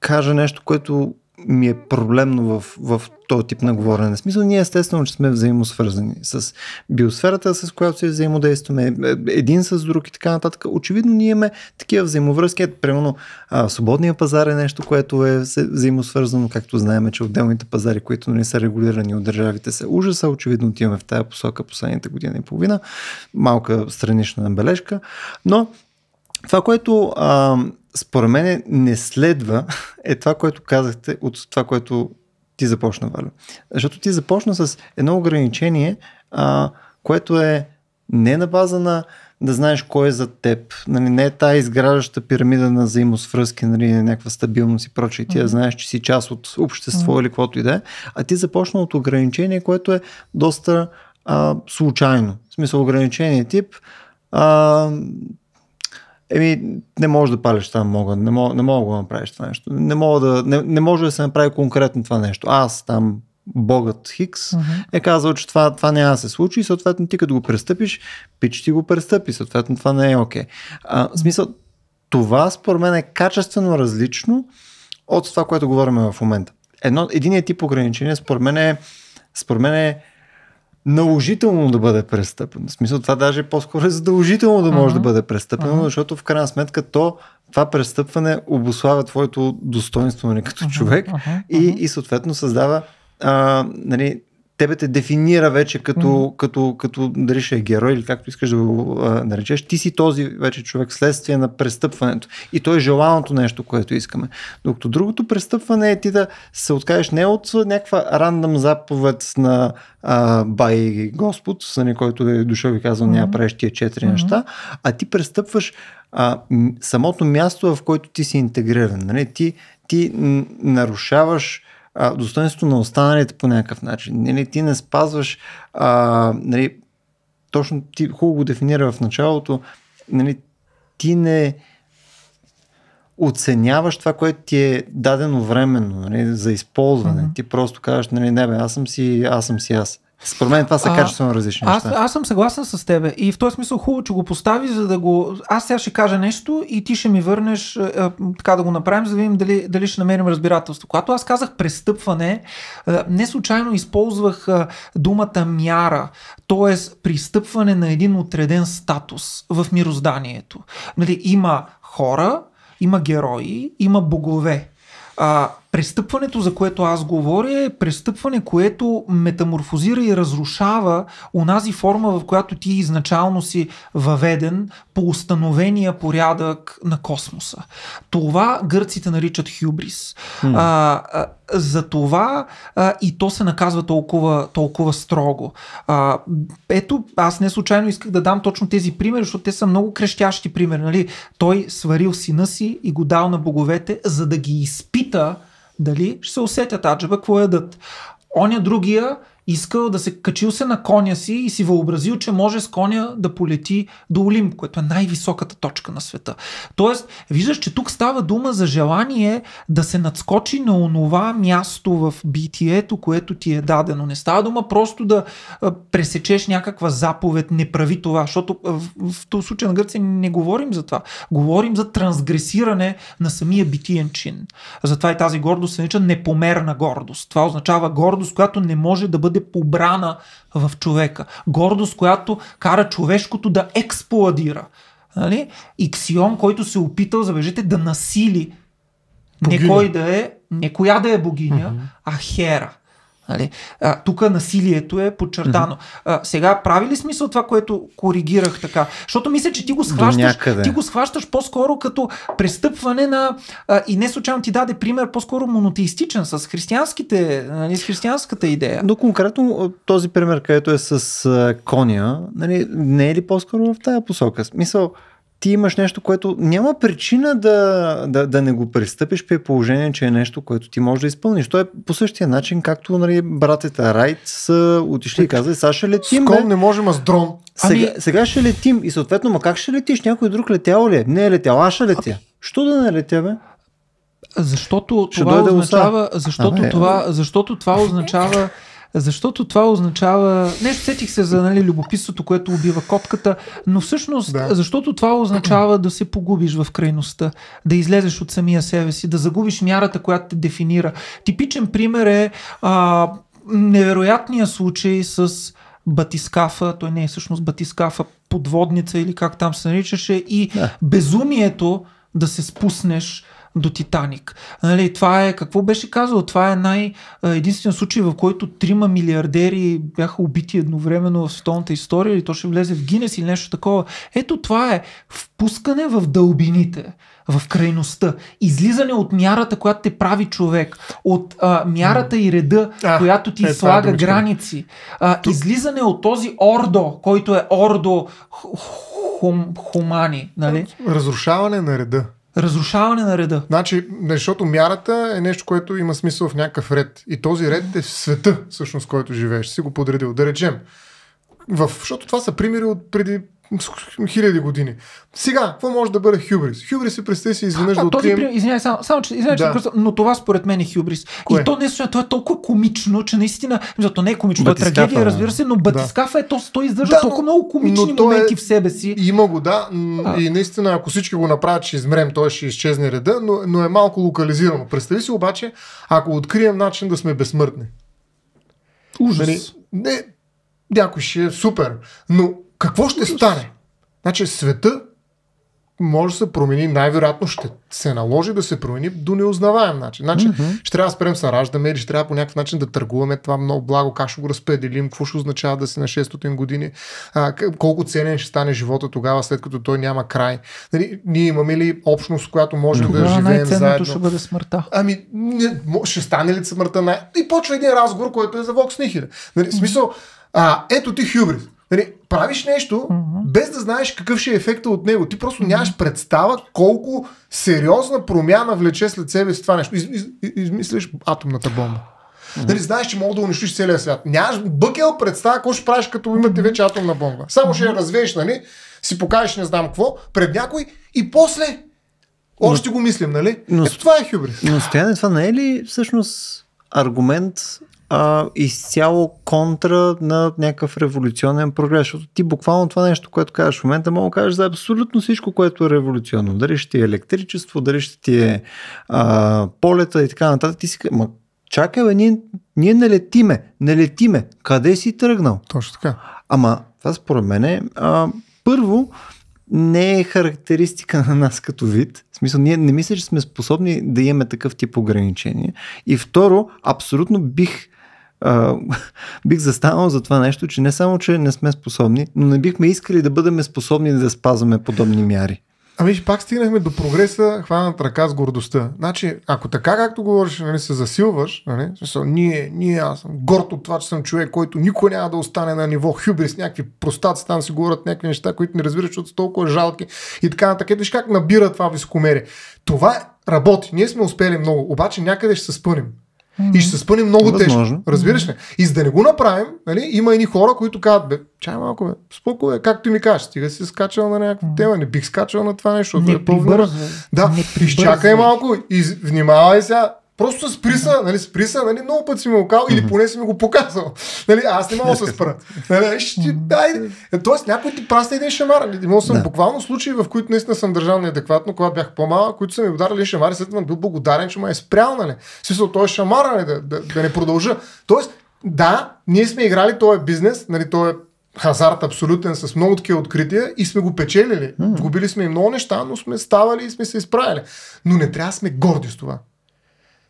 кажа нещо, което ми е проблемно в, в този тип на говорене. В смисъл, ние естествено, че сме взаимосвързани с биосферата, с която се взаимодействаме, е, един с друг и така нататък. Очевидно, ние имаме такива взаимовръзки. примерно, а, свободния пазар е нещо, което е взаимосвързано, както знаем, че отделните пазари, които не са регулирани от държавите, са ужаса. Очевидно, отиваме в тази посока последните година и половина. Малка странична набележка. Но това, което а, според мен не следва е това, което казахте от това, което ти започна, Валю. Защото ти започна с едно ограничение, а, което е не на база на да знаеш кой е за теб. Нали, не е тази изграждаща пирамида на взаимосвръзки, нали, на някаква стабилност и прочее. Ти mm-hmm. да знаеш, че си част от общество mm-hmm. или каквото и да е. А ти започна от ограничение, което е доста а, случайно. В смисъл ограничение тип а, Еми, не можеш да палиш там мога, не мога, не мога да го направиш това нещо. Не, мога да, не, не може да се направи конкретно това нещо. Аз там, богът Хикс, uh-huh. е казал, че това, това няма да се случи и съответно ти като го престъпиш, пич ти го престъпи, съответно това не е окей. Okay. в смисъл, това според мен е качествено различно от това, което говорим в момента. Едно, единият тип ограничение според мен е, според мен е наложително да бъде престъпен. В смисъл това даже по-скоро е задължително да може uh-huh. да бъде престъпено, uh-huh. защото в крайна сметка то това престъпване обославя твоето достоинство нали, като uh-huh. човек uh-huh. И, и съответно създава а, нали, тебе те дефинира вече като, mm-hmm. като, като дали ще е герой или както искаш да го а, наречеш. Ти си този вече човек следствие на престъпването. И то е желаното нещо, което искаме. Докато другото престъпване е ти да се откажеш не от някаква рандъм заповед на а, бай Господ, нали, който е дошъл и казал mm-hmm. няма правиш тия четири mm-hmm. неща, а ти престъпваш а, самото място, в което ти си интегриран. Нали? Ти, ти нарушаваш а, достоинството на останалите по някакъв начин. Нали, ти не спазваш, а, нали, точно ти хубаво го дефинира в началото, нали, ти не оценяваш това, което ти е дадено временно нали, за използване. Mm-hmm. Ти просто казваш, нали, не бе, аз съм си аз. Съм си аз. Според мен това са качествено различни а, неща. Аз, аз съм съгласен с теб И в този смисъл хубаво, че го постави, за да го... Аз сега ще кажа нещо и ти ще ми върнеш а, е, е, така да го направим, за да видим дали, дали ще намерим разбирателство. Когато аз казах престъпване, а, е, не случайно използвах а, думата мяра, т.е. пристъпване на един отреден статус в мирозданието. Нали, има хора, има герои, има богове. А, престъпването, за което аз говоря, е престъпване, което метаморфозира и разрушава онази форма, в която ти изначално си въведен по установения порядък на космоса. Това гърците наричат хюбрис. Mm. А, а, за това а, и то се наказва толкова, толкова строго. А, ето, аз не случайно исках да дам точно тези примери, защото те са много крещящи примери. Нали? Той сварил сина си и го дал на боговете, за да ги изпита дали ще се усетят аджаба, какво ядат. Оня другия искал да се качил се на коня си и си въобразил, че може с коня да полети до Олим, което е най-високата точка на света. Тоест, виждаш, че тук става дума за желание да се надскочи на онова място в битието, което ти е дадено. Не става дума просто да пресечеш някаква заповед, не прави това, защото в, в този случай на Гърция не говорим за това. Говорим за трансгресиране на самия битиен чин. Затова и тази гордост се нарича непомерна гордост. Това означава гордост, която не може да бъде бъде побрана в човека. Гордост, която кара човешкото да експлодира. Нали? Иксион, който се е опитал, забежете, да насили богиня. не кой да е, не коя да е богиня, mm-hmm. а Хера. Нали? Тук насилието е подчертано. Mm-hmm. А, сега прави ли смисъл това, което коригирах така? Защото мисля, че ти го схващаш, ти го схващаш по-скоро като престъпване на... А, и не случайно ти даде пример по-скоро монотеистичен с, християнските, нали, с християнската идея. Но конкретно този пример, където е с коня, нали, не е ли по-скоро в тази посока? Смисъл, ти имаш нещо, което няма причина да, да, да не го пристъпиш при положение, че е нещо, което ти можеш да изпълниш. Той е по същия начин, както нали, братята Райт са отишли и казали, сега ще летим. Скол не можем с дрон. Сега, ами... сега ще летим и съответно, ма как ще летиш? Някой друг летял ли е? Не е летял, аз ще летя. А... Ами- Що да не летя, бе? Защото ще това означава, защото, а, това, защото това означава защото това означава... Не, сетих се за нали, любопитството, което убива котката, но всъщност, да. защото това означава да се погубиш в крайността, да излезеш от самия себе си, да загубиш мярата, която те дефинира. Типичен пример е а, невероятния случай с батискафа, той не е всъщност батискафа, подводница или как там се наричаше, и да. безумието да се спуснеш до Титаник. Нали, това е, какво беше казал, това е най- единствен случай, в който трима милиардери бяха убити едновременно в световната история или то ще влезе в Гинес или нещо такова. Ето това е впускане в дълбините в крайността. Излизане от мярата, която те прави човек, от а, мярата и реда, а, която ти е, е слага граници. А, Излизане от този ордо, който е ордо хум, хумани. Нали? Разрушаване на реда. Разрушаване на реда. Значи, защото мярата е нещо, което има смисъл в някакъв ред. И този ред е в света, всъщност, който живееш. Си го подредил. Да речем, в, защото това са примери от преди хиляди години. Сега, какво може да бъде хюбрис? Хюбрис е представи си изведнъж да открием... Извинявай, само, само че, извиняй, да. че но това според мен е хюбрис. Кое? И то не е това е толкова комично, че наистина, защото не е комично, това е трагедия, разбира се, но Батискафа да. е то, той издържа да, толкова но, много комични но моменти е... в себе си. Има го, да, а. и наистина, ако всички го направят, ще измрем, той ще изчезне реда, но, но е малко локализирано. Представи си обаче, ако открием начин да сме безсмъртни. Ужас. Нали, не, някой ще е супер, но какво ще стане? Значи света може да се промени, най-вероятно ще се наложи да се промени до неузнаваем начин. Значи, mm-hmm. ще трябва да спрем се раждаме или ще трябва по някакъв начин да търгуваме това много благо, как ще го разпределим, какво ще означава да си на 600 години, а, колко ценен ще стане живота тогава, след като той няма край. Нали, ние имаме ли общност, която може mm-hmm. да живеем заедно? ще бъде смъртта. Ами, не, ще стане ли смъртта? Най... И почва един разговор, който е за Вокс Нихил. Нали, смисъл, а, ето ти хюбрис. Нали, правиш нещо, mm-hmm. без да знаеш какъв ще е ефекта от него. Ти просто mm-hmm. нямаш представа колко сериозна промяна влече след себе си това нещо. Из, из, из, измислиш атомната бомба. Mm-hmm. Нали, знаеш, че мога да унищожиш целия свят. Нямаш бъкел представа какво ще правиш, като имате вече атомна бомба. Само mm-hmm. ще я развееш, нали? Си покажеш не знам какво пред някой и после още но, го мислим, нали? Но, Ето това е хюбрис. Но стояне, това не е ли всъщност аргумент а, изцяло контра на някакъв революционен прогрес. Защото ти буквално това нещо, което казваш в момента, мога да кажеш за абсолютно всичко, което е революционно. Дали ще ти е електричество, дали ще ти е а, полета и така нататък. Ти си, ма, чакай, бе, ние, ние не летиме, не летиме. Къде си тръгнал? Точно така. Ама това според мен е, а, първо, не е характеристика на нас като вид. В смисъл, ние не мисля, че сме способни да имаме такъв тип ограничения. И второ, абсолютно бих а, бих застанал за това нещо, че не само, че не сме способни, но не бихме искали да бъдем способни да спазваме подобни мяри. Ами пак стигнахме до прогреса, хванат ръка с гордостта. Значи, ако така както говориш, нали, се засилваш, нали, смисъл, ние, ние, аз съм горд от това, че съм човек, който никога няма да остане на ниво хюбрис, някакви простаци там си говорят някакви неща, които не разбираш, защото са толкова жалки и така нататък. Виж как набира това високомерие. Това работи. Ние сме успели много, обаче някъде ще се спънем. Mm-hmm. И ще се спъне много Възможно. тежко. Разбираш ли? И за да не го направим, нали, има едни хора, които казват, бе, чай малко, бе, споко, бе, както ми кажеш, стига си скачал на някаква mm-hmm. тема, не бих скачал на това нещо. Не е Да, не прибързвай. изчакай малко и внимавай сега, Просто с приса, нали, с приса, нали, много път си ме го казал или поне си ми го показал. Нали, аз не мога да се спра. Нали, дай, тоест някой ти прасне един шамар. Нали, имал съм да. буквално случаи, в които наистина съм държал неадекватно, когато бях по-малък, които са ми ударили шамар и след това бил благодарен, че ме е спрял, нали. смисъл, той е шамар, нали, да, да, да, не продължа. Тоест, да, ние сме играли този бизнес, нали, той е хазарт абсолютен с много такива открития и сме го печелили. Mm. Губили сме и много неща, но сме ставали и сме се изправили. Но не трябва да сме горди с това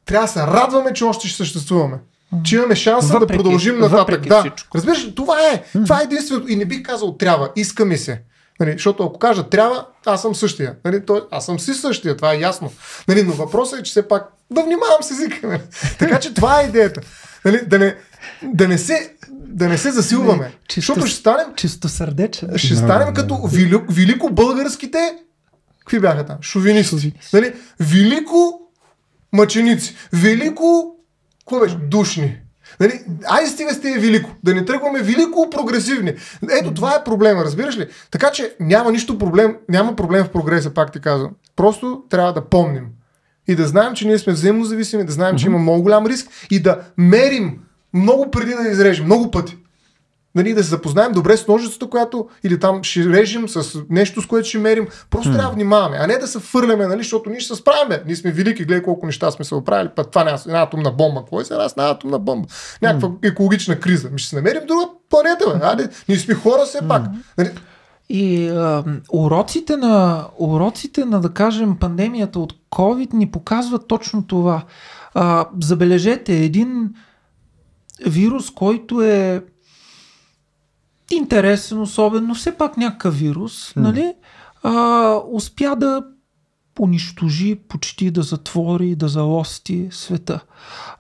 трябва да се радваме, че още ще съществуваме. Че имаме шанса въпреки, да продължим нататък. Да. Разбираш, това е. Mm-hmm. Това е единственото. И не бих казал трябва. Иска ми се. Нали, защото ако кажа трябва, аз съм същия. Нали, той, аз съм си същия, това е ясно. Нали, но въпросът е, че все пак да внимавам с езика. Нали. Така че това е идеята. Нали, да, не, да, не се, да не се засилваме. Не, нали, чисто, защото ще станем. Чисто сърдече. Ще станем като велико, велико българските. Какви бяха там? Шовинисти. Нали, велико мъченици. Велико, какво беше? Душни. Нали, Ай, стига сте е велико. Да не тръгваме велико прогресивни. Ето това е проблема, разбираш ли? Така че няма нищо проблем, няма проблем в прогреса, пак ти казвам. Просто трябва да помним. И да знаем, че ние сме взаимозависими, да знаем, че има много голям риск и да мерим много преди да изрежем, много пъти нали, да се запознаем добре с ножицата, която или там ще режем с нещо, с което ще мерим. Просто трябва да внимаваме, а не да се фърляме, нали, защото ние ще се справим. Ние сме велики, гледай колко неща сме се оправили. Път това няма една атомна бомба. Кой е за една атомна бомба? Някаква екологична криза. Ми ще се намерим друга планета. Бе. Аде, ние сме хора все пак. Нали, и а, уроците, на, уроците на, да кажем, пандемията от COVID ни показват точно това. А, забележете, един вирус, който е интересен, особено, все пак някакъв вирус, mm. нали, а, успя да унищожи, почти да затвори, да залости света.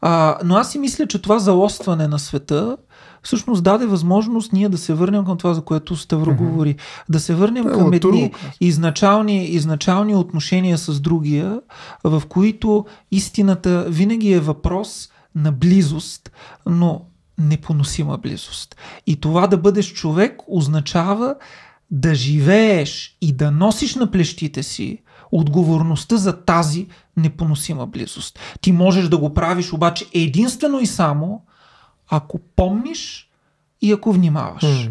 А, но аз си мисля, че това залостване на света всъщност даде възможност ние да се върнем към това, за което Ставро mm-hmm. говори. Да се върнем да, е, към едни изначални, изначални отношения с другия, в които истината винаги е въпрос на близост, но непоносима близост. И това да бъдеш човек означава да живееш и да носиш на плещите си отговорността за тази непоносима близост. Ти можеш да го правиш обаче единствено и само ако помниш и ако внимаваш. Mm.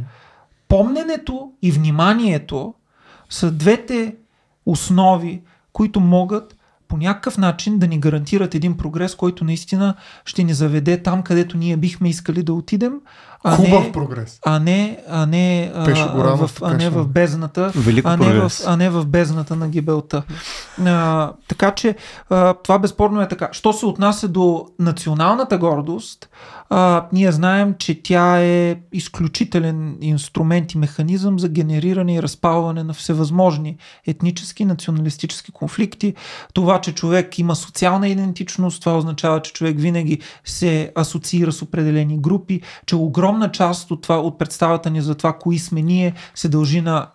Помненето и вниманието са двете основи, които могат по някакъв начин да ни гарантират един прогрес, който наистина ще ни заведе там, където ние бихме искали да отидем. А Хубав не, прогрес. А не, а не, а, в, а не в бездната. а не в, а не в бездната на гибелта. А, така че а, това безспорно е така. Що се отнася до националната гордост, а, ние знаем, че тя е изключителен инструмент и механизъм за генериране и разпалване на всевъзможни етнически, националистически конфликти. Това, че човек има социална идентичност, това означава, че човек винаги се асоциира с определени групи, че огромна част от, това, от представата ни за това, кои сме ние, се дължи на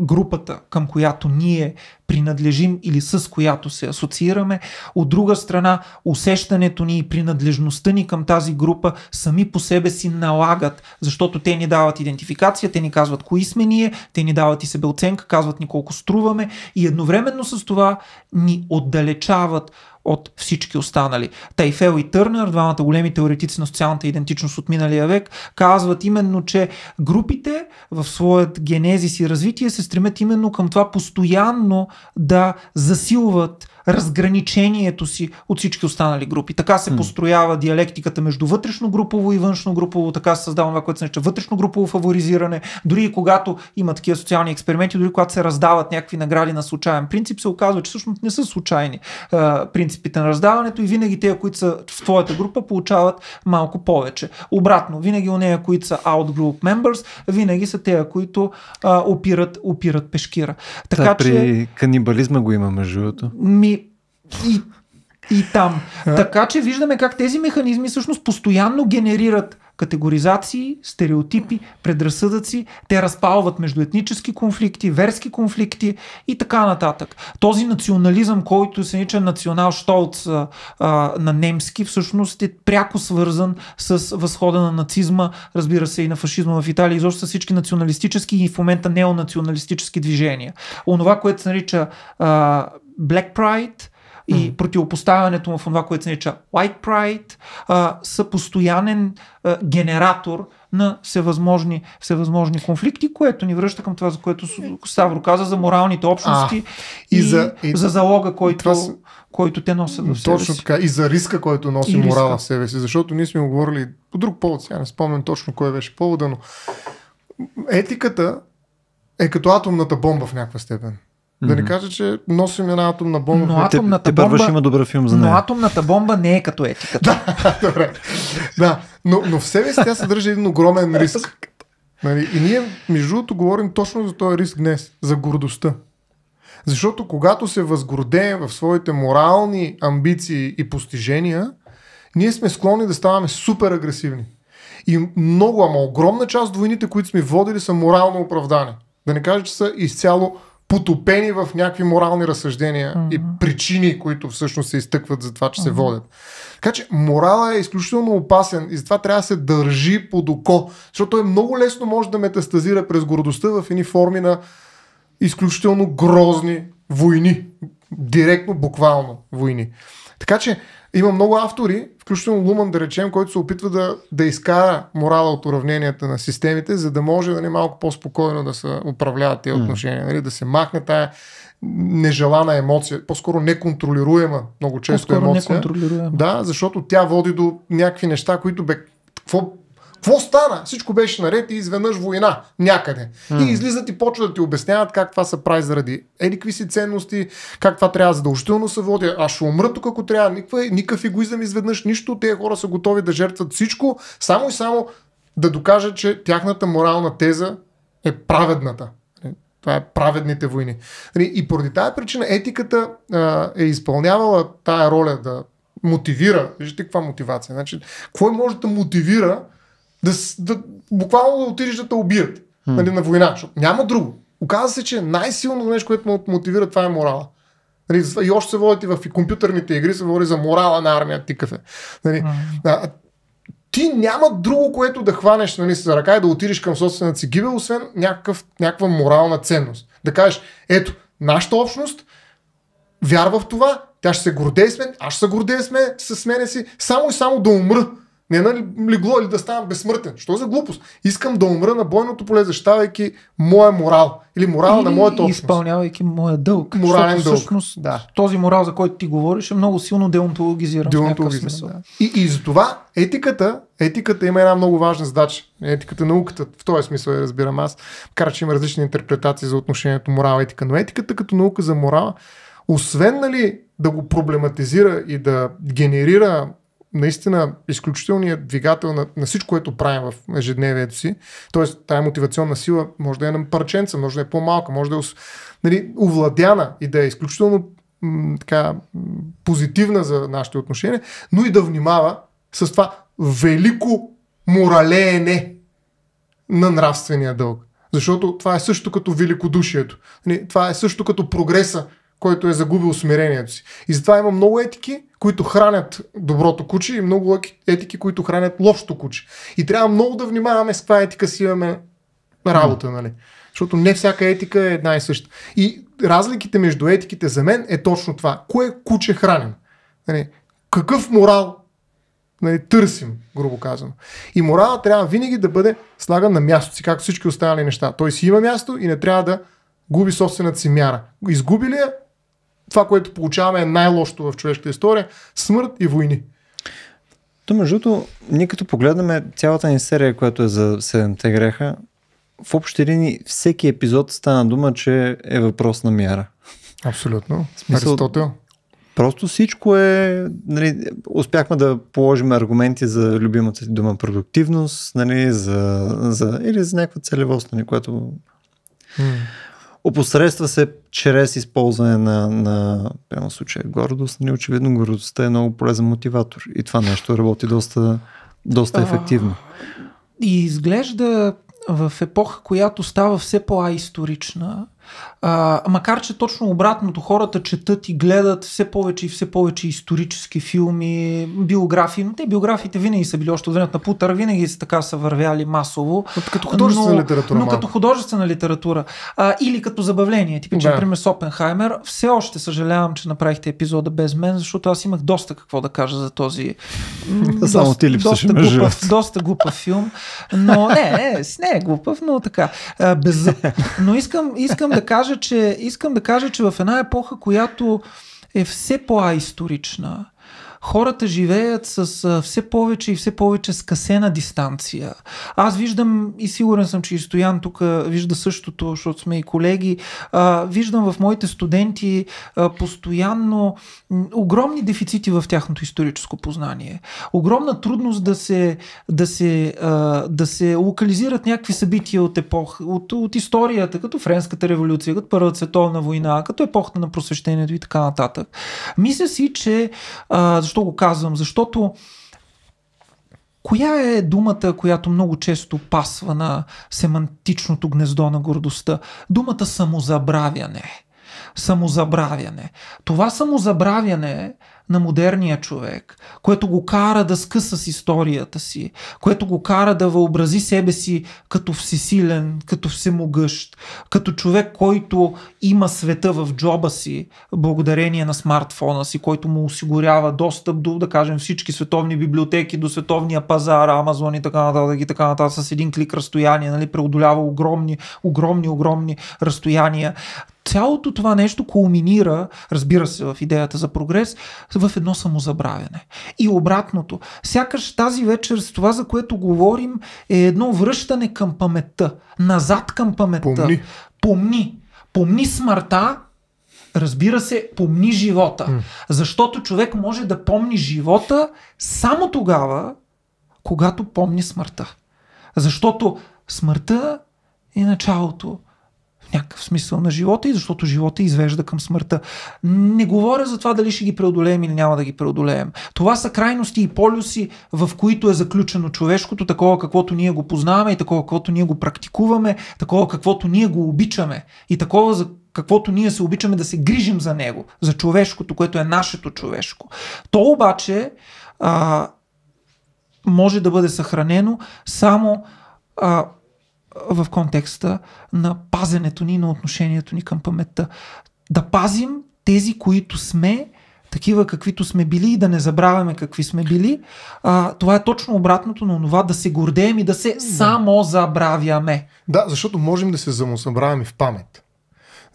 групата, към която ние принадлежим или с която се асоциираме. От друга страна, усещането ни и принадлежността ни към тази група сами по себе си налагат, защото те ни дават идентификация, те ни казват кои сме ние, те ни дават и себеоценка, казват ни колко струваме и едновременно с това ни отдалечават от всички останали. Тайфел и Търнер, двамата големи теоретици на социалната идентичност от миналия век, казват именно, че групите в своят генезис и развитие се стремят именно към това постоянно да засилват разграничението си от всички останали групи. Така се построява диалектиката между вътрешно групово и външно групово, така се създава това, което се нарича вътрешно групово фаворизиране. Дори и когато има такива социални експерименти, дори когато се раздават някакви награди на случайен принцип, се оказва, че всъщност не са случайни а, принципите на раздаването и винаги те, които са в твоята група, получават малко повече. Обратно, винаги у нея, които са out group members, винаги са те, които а, опират, опират пешкира. Така, Та, при че... канибализма го има между другото. Ми, и, и там. Така че виждаме как тези механизми всъщност постоянно генерират категоризации, стереотипи, предразсъдъци, те разпалват между етнически конфликти, верски конфликти и така нататък. Този национализъм, който се нича национал Штолц а, на немски, всъщност е пряко свързан с възхода на нацизма, разбира се и на фашизма в Италия, изобщо с всички националистически и в момента неонационалистически движения. Онова, което се нарича а, Black Pride – и mm. противопоставянето му в това, което се нарича White Pride, а, са постоянен а, генератор на всевъзможни, всевъзможни конфликти, което ни връща към това, за което Ставро каза, за моралните общности а, и, и, за, и за залога, който, това който те носят в себе си. Точно така, и за риска, който носи риска. морала в себе си, защото ние сме говорили по друг повод, сега не спомням точно кой беше повода, но етиката е като атомната бомба в някаква степен. Да не кажа, че носим една атомна бомба. Но атомната те, бомба... Те има добър филм за нея. Но атомната бомба не е като етиката. да, добре. Да, но, но в себе си тя съдържа един огромен риск. Нали? И ние, между другото, говорим точно за този риск днес. За гордостта. Защото когато се възгордеем в своите морални амбиции и постижения, ние сме склонни да ставаме супер агресивни. И много, ама огромна част от войните, които сме водили, са морално оправдани. Да не кажа, че са изцяло потопени в някакви морални разсъждения mm-hmm. и причини, които всъщност се изтъкват за това, че mm-hmm. се водят. Така че морала е изключително опасен и затова трябва да се държи под око, защото той много лесно може да метастазира през гордостта в едни форми на изключително грозни войни. Директно, буквално войни. Така че има много автори, включително Луман, да речем, който се опитва да, да изкара морала от уравненията на системите, за да може да нали, не малко по-спокойно да се управляват тези отношения, нали? да се махне тая нежелана емоция, по-скоро неконтролируема много често по-скоро емоция. Да, защото тя води до някакви неща, които бе, какво какво стана? Всичко беше наред и изведнъж война някъде. Mm. И излизат и почват да ти обясняват как това се прави заради едикви си ценности, как това трябва задължително се води. Аз ще умра тук, ако трябва. Никаква, никакъв егоизъм изведнъж нищо. Те хора са готови да жертват всичко, само и само да докажат, че тяхната морална теза е праведната. Нали, това е праведните войни. Нали, и поради тази причина етиката а, е изпълнявала тая роля да мотивира. Вижте каква мотивация. Значи, кой може да мотивира да, да буквално да отидеш да те убият mm. нали, на война, защото няма друго. Оказва се, че най-силното нещо, което му мотивира, това е морала. Нали, и още се водят и в и компютърните игри, се говори за морала на армия, ти кафе. Нали, а, ти няма друго, което да хванеш нали, за ръка и да отидеш към собствената си гибел, освен някакъв, някаква морална ценност. Да кажеш, ето, нашата общност вярва в това, тя ще се гордее с мен, аз ще се гордея с, мен, с мене си, само и само да умра не е на нали легло или нали да ставам безсмъртен. Що за глупост? Искам да умра на бойното поле, защитавайки моя морал. Или морал или на моето общност. изпълнявайки моя дълг. Морален дълг. Всъщност, да. този морал, за който ти говориш, е много силно деонтологизиран. Деонтологизиран, да. И, и за това етиката, етиката има една много важна задача. Етиката е науката. В този смисъл я разбирам аз. Макар, че има различни интерпретации за отношението морал-етика. Но етиката като наука за морала освен нали, да го проблематизира и да генерира наистина изключителният двигател на, на всичко, което правим в ежедневието си. Тоест, тази мотивационна сила може да е на парченца, може да е по-малка, може да е нали, овладяна и да е изключително м- така, позитивна за нашите отношения, но и да внимава с това велико моралеене на нравствения дълг. Защото това е също като великодушието. Нали, това е също като прогреса който е загубил смирението си. И затова има много етики, които хранят доброто куче и много етики, които хранят лошото куче. И трябва много да внимаваме с каква етика си имаме работа, нали? Защото не всяка етика е една и съща. И разликите между етиките за мен е точно това. Кое куче храним? Нали? Какъв морал нали, търсим, грубо казано. И моралът трябва винаги да бъде слаган на място си, както всички останали неща. Той си има място и не трябва да губи собствената си мяра. Изгуби ли я, това, което получаваме е най-лошото в човешката история смърт и войни. То между другото, ние като погледнем цялата ни серия, която е за 7-те греха, в общи линии всеки епизод стана дума, че е въпрос на мяра. Абсолютно. Смисъл, Аристотел. Просто всичко е... Нали, успяхме да положим аргументи за любимата ти дума продуктивност, нали, за, за, или за някаква целевост, нали, която... Mm. Опосредства се чрез използване на, на прямо случай, гордост. не нали, очевидно, гордостта е много полезен мотиватор. И това нещо работи доста, доста ефективно. А, и изглежда в епоха, която става все по-аисторична, а, макар, че точно обратното, хората четат и гледат все повече и все повече исторически филми, биографии, те биографиите винаги са били още от времето на Путър, винаги са така са вървяли масово. Но, като художествена но, литература. Но малко. като художествена литература. А, или като забавление. че, да. например, с Опенхаймер. Все още съжалявам, че направихте епизода без мен, защото аз имах доста какво да кажа за този. Доста, Само ти липсваше доста, глупав, доста глупав филм. Но не, не, не е глупав, но така. А, без... Но искам, искам да кажа, че, искам да кажа, че в една епоха, която е все по-аисторична, хората живеят с все повече и все повече скъсена дистанция. Аз виждам и сигурен съм, че и Стоян тук вижда същото, защото сме и колеги. Виждам в моите студенти постоянно огромни дефицити в тяхното историческо познание. Огромна трудност да се, да се, да се локализират някакви събития от епох, от, от историята, като Френската революция, като Първата световна война, като епохата на просвещението и така нататък. Мисля си, че защо го казвам? Защото коя е думата, която много често пасва на семантичното гнездо на гордостта? Думата самозабравяне. Самозабравяне. Това самозабравяне на модерния човек, което го кара да скъса с историята си, което го кара да въобрази себе си като всесилен, като всемогъщ, като човек, който има света в джоба си, благодарение на смартфона си, който му осигурява достъп до, да кажем, всички световни библиотеки, до световния пазар, Амазон и така нататък и така нататък, с един клик разстояние, нали, преодолява огромни, огромни, огромни разстояния цялото това нещо кулминира, разбира се, в идеята за прогрес, в едно самозабравяне. И обратното. Сякаш тази вечер с това, за което говорим, е едно връщане към паметта. Назад към паметта. Помни. Помни. Помни смъртта, разбира се, помни живота. Mm. Защото човек може да помни живота само тогава, когато помни смъртта. Защото смъртта е началото някакъв смисъл на живота и защото живота извежда към смъртта. Не говоря за това дали ще ги преодолеем или няма да ги преодолеем. Това са крайности и полюси, в които е заключено човешкото, такова каквото ние го познаваме и такова каквото ние го практикуваме, такова каквото ние го обичаме и такова за каквото ние се обичаме да се грижим за него, за човешкото, което е нашето човешко. То обаче а, може да бъде съхранено само а, в контекста на пазенето ни, на отношението ни към паметта. Да пазим тези, които сме, такива каквито сме били и да не забравяме какви сме били. А, това е точно обратното на това да се гордеем и да се само забравяме. Да, защото можем да се самозабравяме в памет.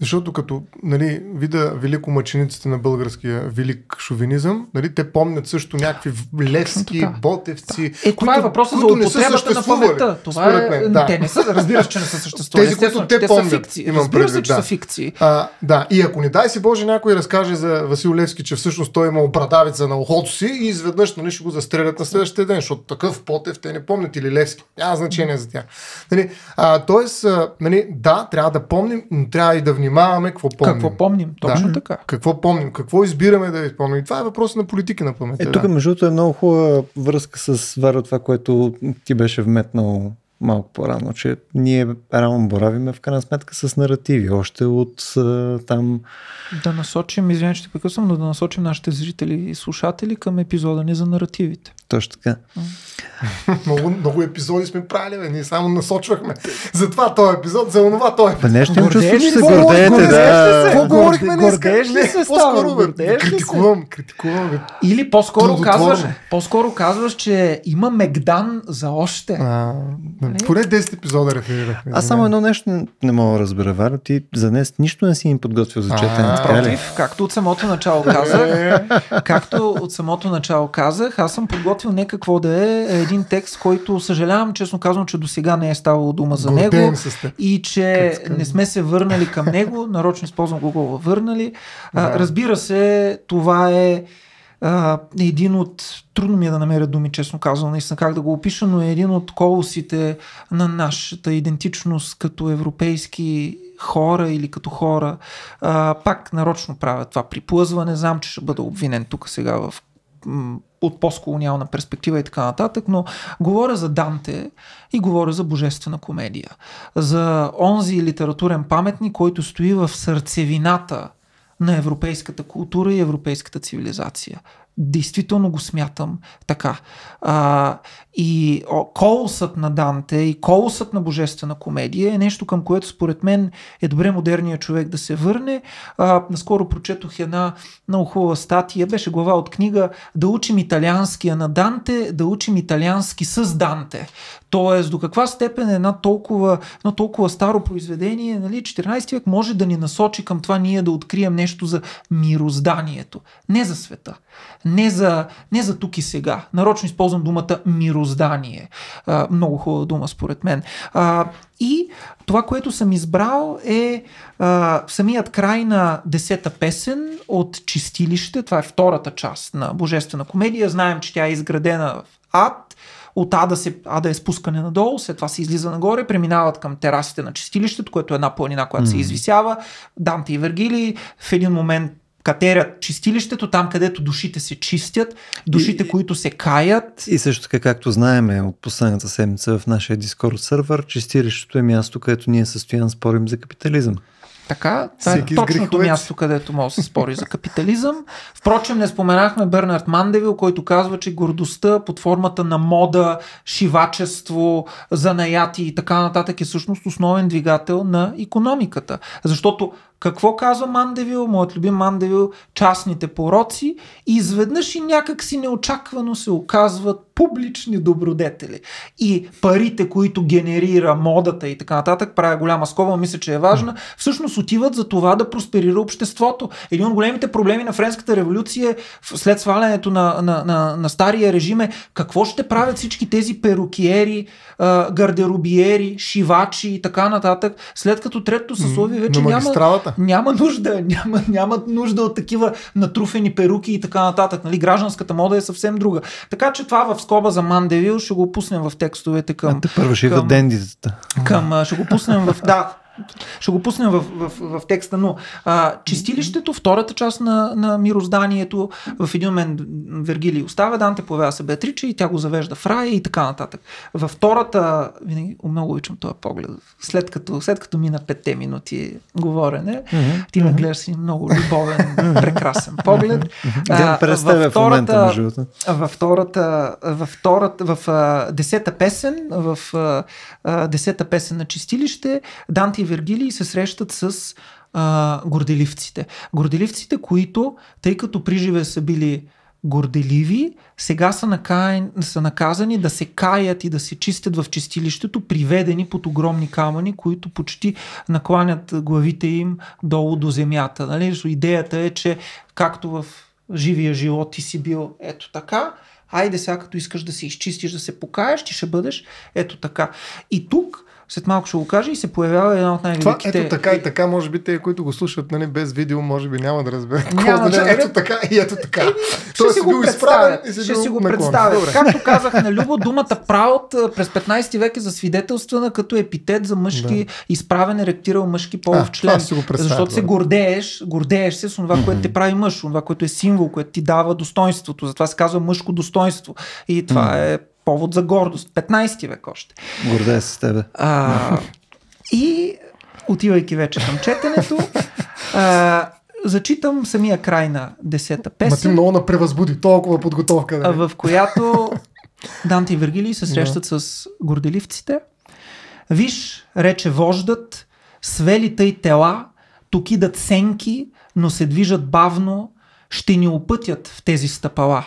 Защото като нали, вида велико мъчениците на българския велик шовинизъм, нали, те помнят също някакви лески, ботевци. Да. Е, това е въпросът за употребата на паметта. Това е... Мен, да. Те не са, разбираш, че не са съществували. Тези, които те, те помнят, са фикции. Имам разбира предвид, се, че да. са фикции. А, да, и ако не дай си Боже някой разкаже за Васил Левски, че всъщност той имал брадавица на ухото си и изведнъж нали, ще го застрелят на следващия ден, защото такъв Потев те не помнят или Левски. Няма значение за тях. Нали, а, тоест, нали, да, трябва да помним, но трябва и да внимаваме внимаваме какво помним. Какво помним, точно да. така. Какво помним, какво избираме да изпомним. И това е въпрос на политика на паметта. Е, тук, да. между другото, е много хубава връзка с Варо, това, което ти беше вметнал малко по-рано, че ние рано боравиме в крайна сметка с наративи, още от а, там... Да насочим, извиня, че прекъсвам, но да насочим нашите зрители и слушатели към епизода ни за наративите. Точно така. много, много епизоди сме правили, бе. ние само насочвахме за това този епизод, за онова този епизод. Нещо им чувствам, че се гордеете, да. Какво говорихме днес? Гордееш ли се? По-скоро, бе, критикувам, критикувам. Бе. Или по-скоро казваш, по-скоро казваш, че има Мегдан за още. А, да нали? Поне 10 епизода реферирахме. Аз само едно нещо не мога да разбера, Варя, Ти за днес нищо не си им подготвил за четене. Против, както от самото начало казах, е. както от самото начало казах, аз съм подготвил не какво да е един текст, който съжалявам, честно казвам, че до сега не е ставало дума за него и че не сме се върнали към него. Нарочно използвам Google върнали. Разбира се, това е е един от, трудно ми е да намеря думи, честно казвам, наистина как да го опиша, но е един от колосите на нашата идентичност като европейски хора или като хора. А, пак нарочно правят това приплъзване, знам, че ще бъда обвинен тук сега в от постколониална перспектива и така нататък, но говоря за Данте и говоря за божествена комедия. За онзи литературен паметник, който стои в сърцевината на европейската култура и европейската цивилизация. Действително го смятам така. А, и о, колосът на Данте и колосът на Божествена комедия е нещо към което според мен е добре модерният човек да се върне. А, наскоро прочетох една много хубава статия, беше глава от книга Да учим италианския на Данте, да учим италиански с Данте. Тоест, до каква степен е една толкова, едно толкова старо произведение, нали, 14 век, може да ни насочи към това ние да открием нещо за мирозданието. Не за света. Не за, не за тук и сега. Нарочно използвам думата мироздание. А, много хубава дума, според мен. А, и това, което съм избрал е а, самият край на десета песен от Чистилище. Това е втората част на Божествена комедия. Знаем, че тя е изградена в ад, от ада, се, ада е спускане надолу, след това се излиза нагоре, преминават към терасите на чистилището, което е една планина, която mm. се извисява. Данте и Вергили в един момент катерят чистилището, там където душите се чистят, душите, и, които се каят. И също така, както знаем от последната седмица в нашия Discord сервер, чистилището е място, където ние състоян спорим за капитализъм. Така, това е точното място, където може да се спори за капитализъм. Впрочем, не споменахме Бернард Мандевил, който казва, че гордостта под формата на мода, шивачество, занаяти и така нататък е всъщност основен двигател на економиката. Защото какво казва Мандевил, моят любим Мандевил, частните пороци, изведнъж и някакси неочаквано се оказват публични добродетели. И парите, които генерира модата и така нататък, правя голяма скоба, мисля, че е важна, всъщност отиват за това да просперира обществото. Един от големите проблеми на Френската революция след свалянето на, на, на, на стария режим е какво ще правят всички тези перукиери, гардеробиери, шивачи и така нататък, след като третото съсловие вече няма, няма нужда, няма, нямат нужда от такива натруфени перуки и така нататък. Нали? Гражданската мода е съвсем друга. Така че това в скоба за Мандевил, ще го пуснем в текстовете към... А, те първо ще към, идват дендитата. Към, ще го пуснем в... Да, ще го пуснем в, в, в, текста, но а, чистилището, втората част на, на мирозданието, в един момент Вергилий остава Данте, появява се Беатрича и тя го завежда в рая и така нататък. Във втората, винаги много обичам този поглед, след като, след като мина петте минути говорене, mm-hmm. ти ме гледаш си много любовен, прекрасен поглед. а, във е втората, в във втората, във втората, в десета песен, в десета песен на чистилище, Данте и Вергилий се срещат с а, горделивците. Горделивците, които, тъй като приживе са били горделиви, сега са, накаян, са наказани да се каят и да се чистят в чистилището, приведени под огромни камъни, които почти накланят главите им долу до земята. Нали? Идеята е, че както в живия живот ти си бил ето така, айде сега като искаш да се изчистиш, да се покаеш, ти ще бъдеш ето така. И тук след малко ще го кажа и се появява една от най-великите. Това, ето така и така, може би те, които го слушат нали, без видео, може би няма да разберат. Какво да значи. разберат. ето така и ето така. Еми, ще, е си го представя. и ще си го представя. Както казах на Любо, думата праут през 15 век е засвидетелствана като епитет за мъжки, да. изправен ректирал мъжки полов член. Си го защото се гордееш, гордееш се с това, mm-hmm. което те прави мъж, това, което е символ, което ти дава достоинството. Затова се казва мъжко достоинство. И това mm-hmm. е повод за гордост. 15 век още. Гордея с тебе. А, и отивайки вече към четенето, а, зачитам самия край на 10-та песен. Ма ти много превъзбуди, толкова подготовка. Да. Нали? В която Данти и Вергилий се срещат yeah. с горделивците. Виж, рече вождат, свели и тела, тук идат сенки, но се движат бавно, ще ни опътят в тези стъпала.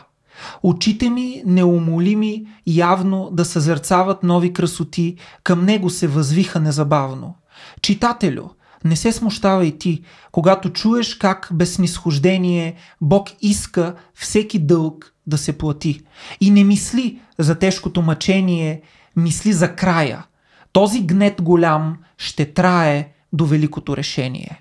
Очите ми неумолими явно да съзерцават нови красоти, към него се възвиха незабавно. Читателю, не се смущавай ти, когато чуеш как без нисхождение Бог иска всеки дълг да се плати. И не мисли за тежкото мъчение, мисли за края. Този гнет голям ще трае до великото решение.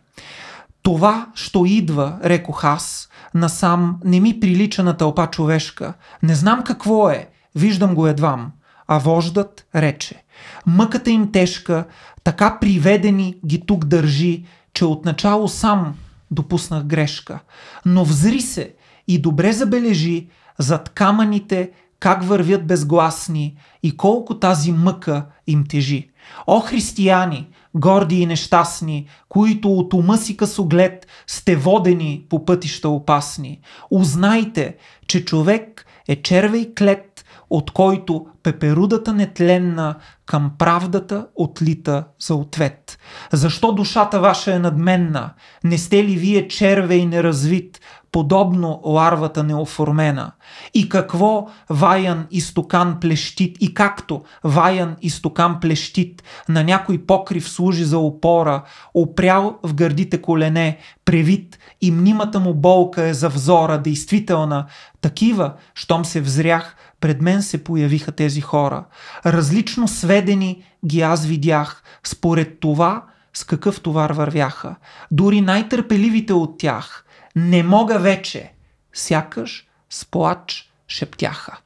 Това, що идва, рекох аз, насам не ми прилича на тълпа човешка. Не знам какво е, виждам го едвам. А вождат рече. Мъката им тежка, така приведени ги тук държи, че отначало сам допуснах грешка. Но взри се и добре забележи зад камъните как вървят безгласни и колко тази мъка им тежи. О, християни, горди и нещастни, които от ума си късоглед сте водени по пътища опасни. Узнайте, че човек е червей клет, от който пеперудата нетленна към правдата отлита за ответ. Защо душата ваша е надменна? Не сте ли вие червей неразвит, подобно ларвата неоформена. И какво Ваян и стокан плещит, и както Ваян и стокан плещит на някой покрив служи за опора, опрял в гърдите колене, превит и мнимата му болка е за взора, действителна, такива, щом се взрях, пред мен се появиха тези хора. Различно сведени ги аз видях, според това, с какъв товар вървяха. Дори най-търпеливите от тях – не мога вече. Сякаш с плач шептяха.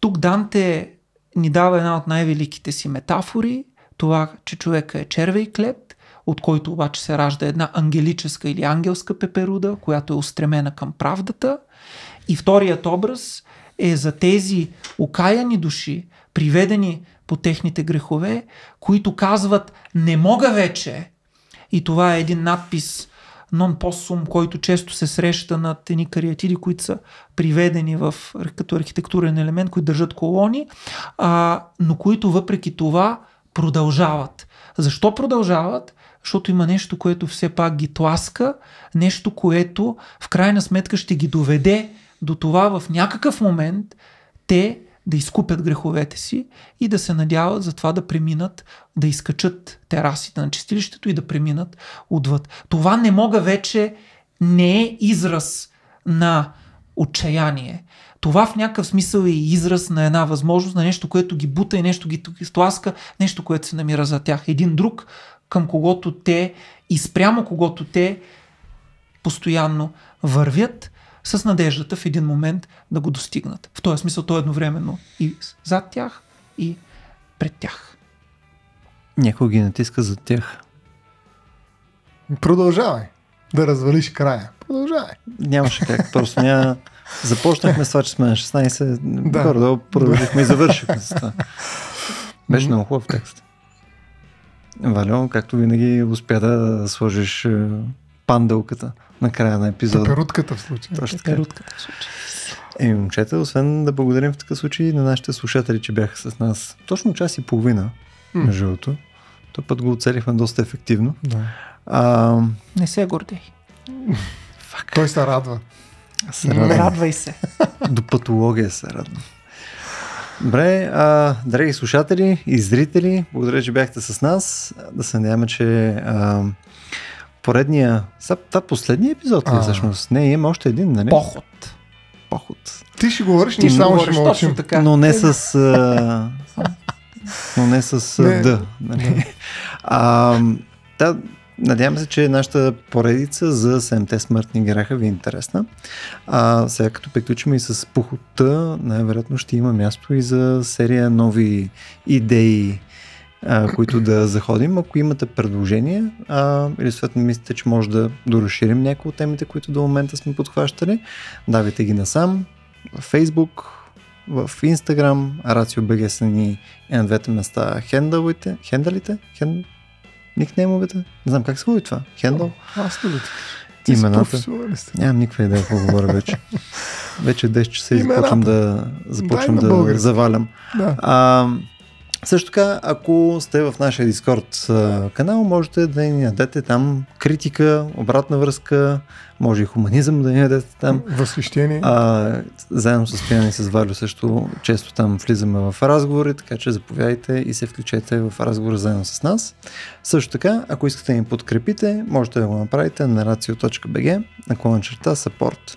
Тук Данте ни дава една от най-великите си метафори, това, че човека е червей клет, от който обаче се ражда една ангелическа или ангелска пеперуда, която е устремена към правдата. И вторият образ е за тези окаяни души, приведени по техните грехове, които казват не мога вече. И това е един надпис нон-посум, който често се среща на тени кариатиди, които са приведени в, като архитектурен елемент, които държат колони, а, но които въпреки това продължават. Защо продължават? Защото има нещо, което все пак ги тласка, нещо, което в крайна сметка ще ги доведе до това в някакъв момент те да изкупят греховете си и да се надяват за това да преминат, да изкачат терасите на чистилището и да преминат отвъд. Това не мога вече не е израз на отчаяние. Това в някакъв смисъл е израз на една възможност, на нещо, което ги бута и нещо ги тласка, нещо, което се намира за тях. Един друг, към когото те и спрямо когото те постоянно вървят с надеждата в един момент да го достигнат. В този смисъл то е едновременно и зад тях, и пред тях. Някой ги натиска зад тях. Продължавай да развалиш края. Продължавай. Нямаше как. Просто ня... Започнахме с това, че сме на 16. Да. Горе, продължихме и завършихме с това. Беше много хубав текст. Валио, както винаги, успя да сложиш е, панделката на края на епизода. Пеперутката в случая. Точно така. Пеперутката в случая. Еми, момчета, освен да благодарим в такъв случай на нашите слушатели, че бяха с нас точно час и половина, mm. между другото. То път го оцелихме доста ефективно. Да. А... Не се гордей. Той се радва. Се радва. Радвай се. До патология се радва. Добре, а, драги слушатели и зрители, благодаря, че бяхте с нас. Да се надяваме, че а, поредния, това последния епизод ли всъщност? Не, има още един, нали? Поход. Поход. Ти ще говориш, Ти само ще мълчим. Така. Но не е, с... но не с не. Д. Нали? да, надявам се, че нашата поредица за 7-те смъртни греха ви е интересна. А, сега като приключим и с похота, най-вероятно ще има място и за серия нови идеи а, които да заходим. Ако имате предложения а, или съответно мислите, че може да доразширим някои от темите, които до момента сме подхващали, давайте ги насам. В Facebook, в Instagram, RACIO.BG са ни е на двете места хендалите, хендалите, хен... никнеймовете, не знам как се води това, хендал. Аз не ти имената. Нали? Нямам никаква идея какво говоря вече. Вече 10 часа и започвам да, започвам да, да завалям. Да. А, също така, ако сте в нашия Дискорд канал, можете да ни дадете там критика, обратна връзка, може и хуманизъм да ни дадете там. Възхищение. А, заедно с Стояни с Валю също често там влизаме в разговори, така че заповядайте и се включете в разговора заедно с нас. Също така, ако искате да ни подкрепите, можете да го направите на racio.bg, на черта support.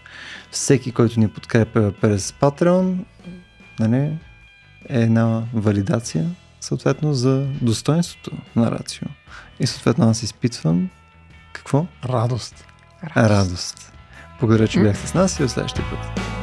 Всеки, който ни подкрепя през Patreon, нали, е една валидация, съответно, за достоинството на рацио. И съответно аз изпитвам какво? Радост. Радост. Радост. Благодаря, че бяхте с нас и до следващия път.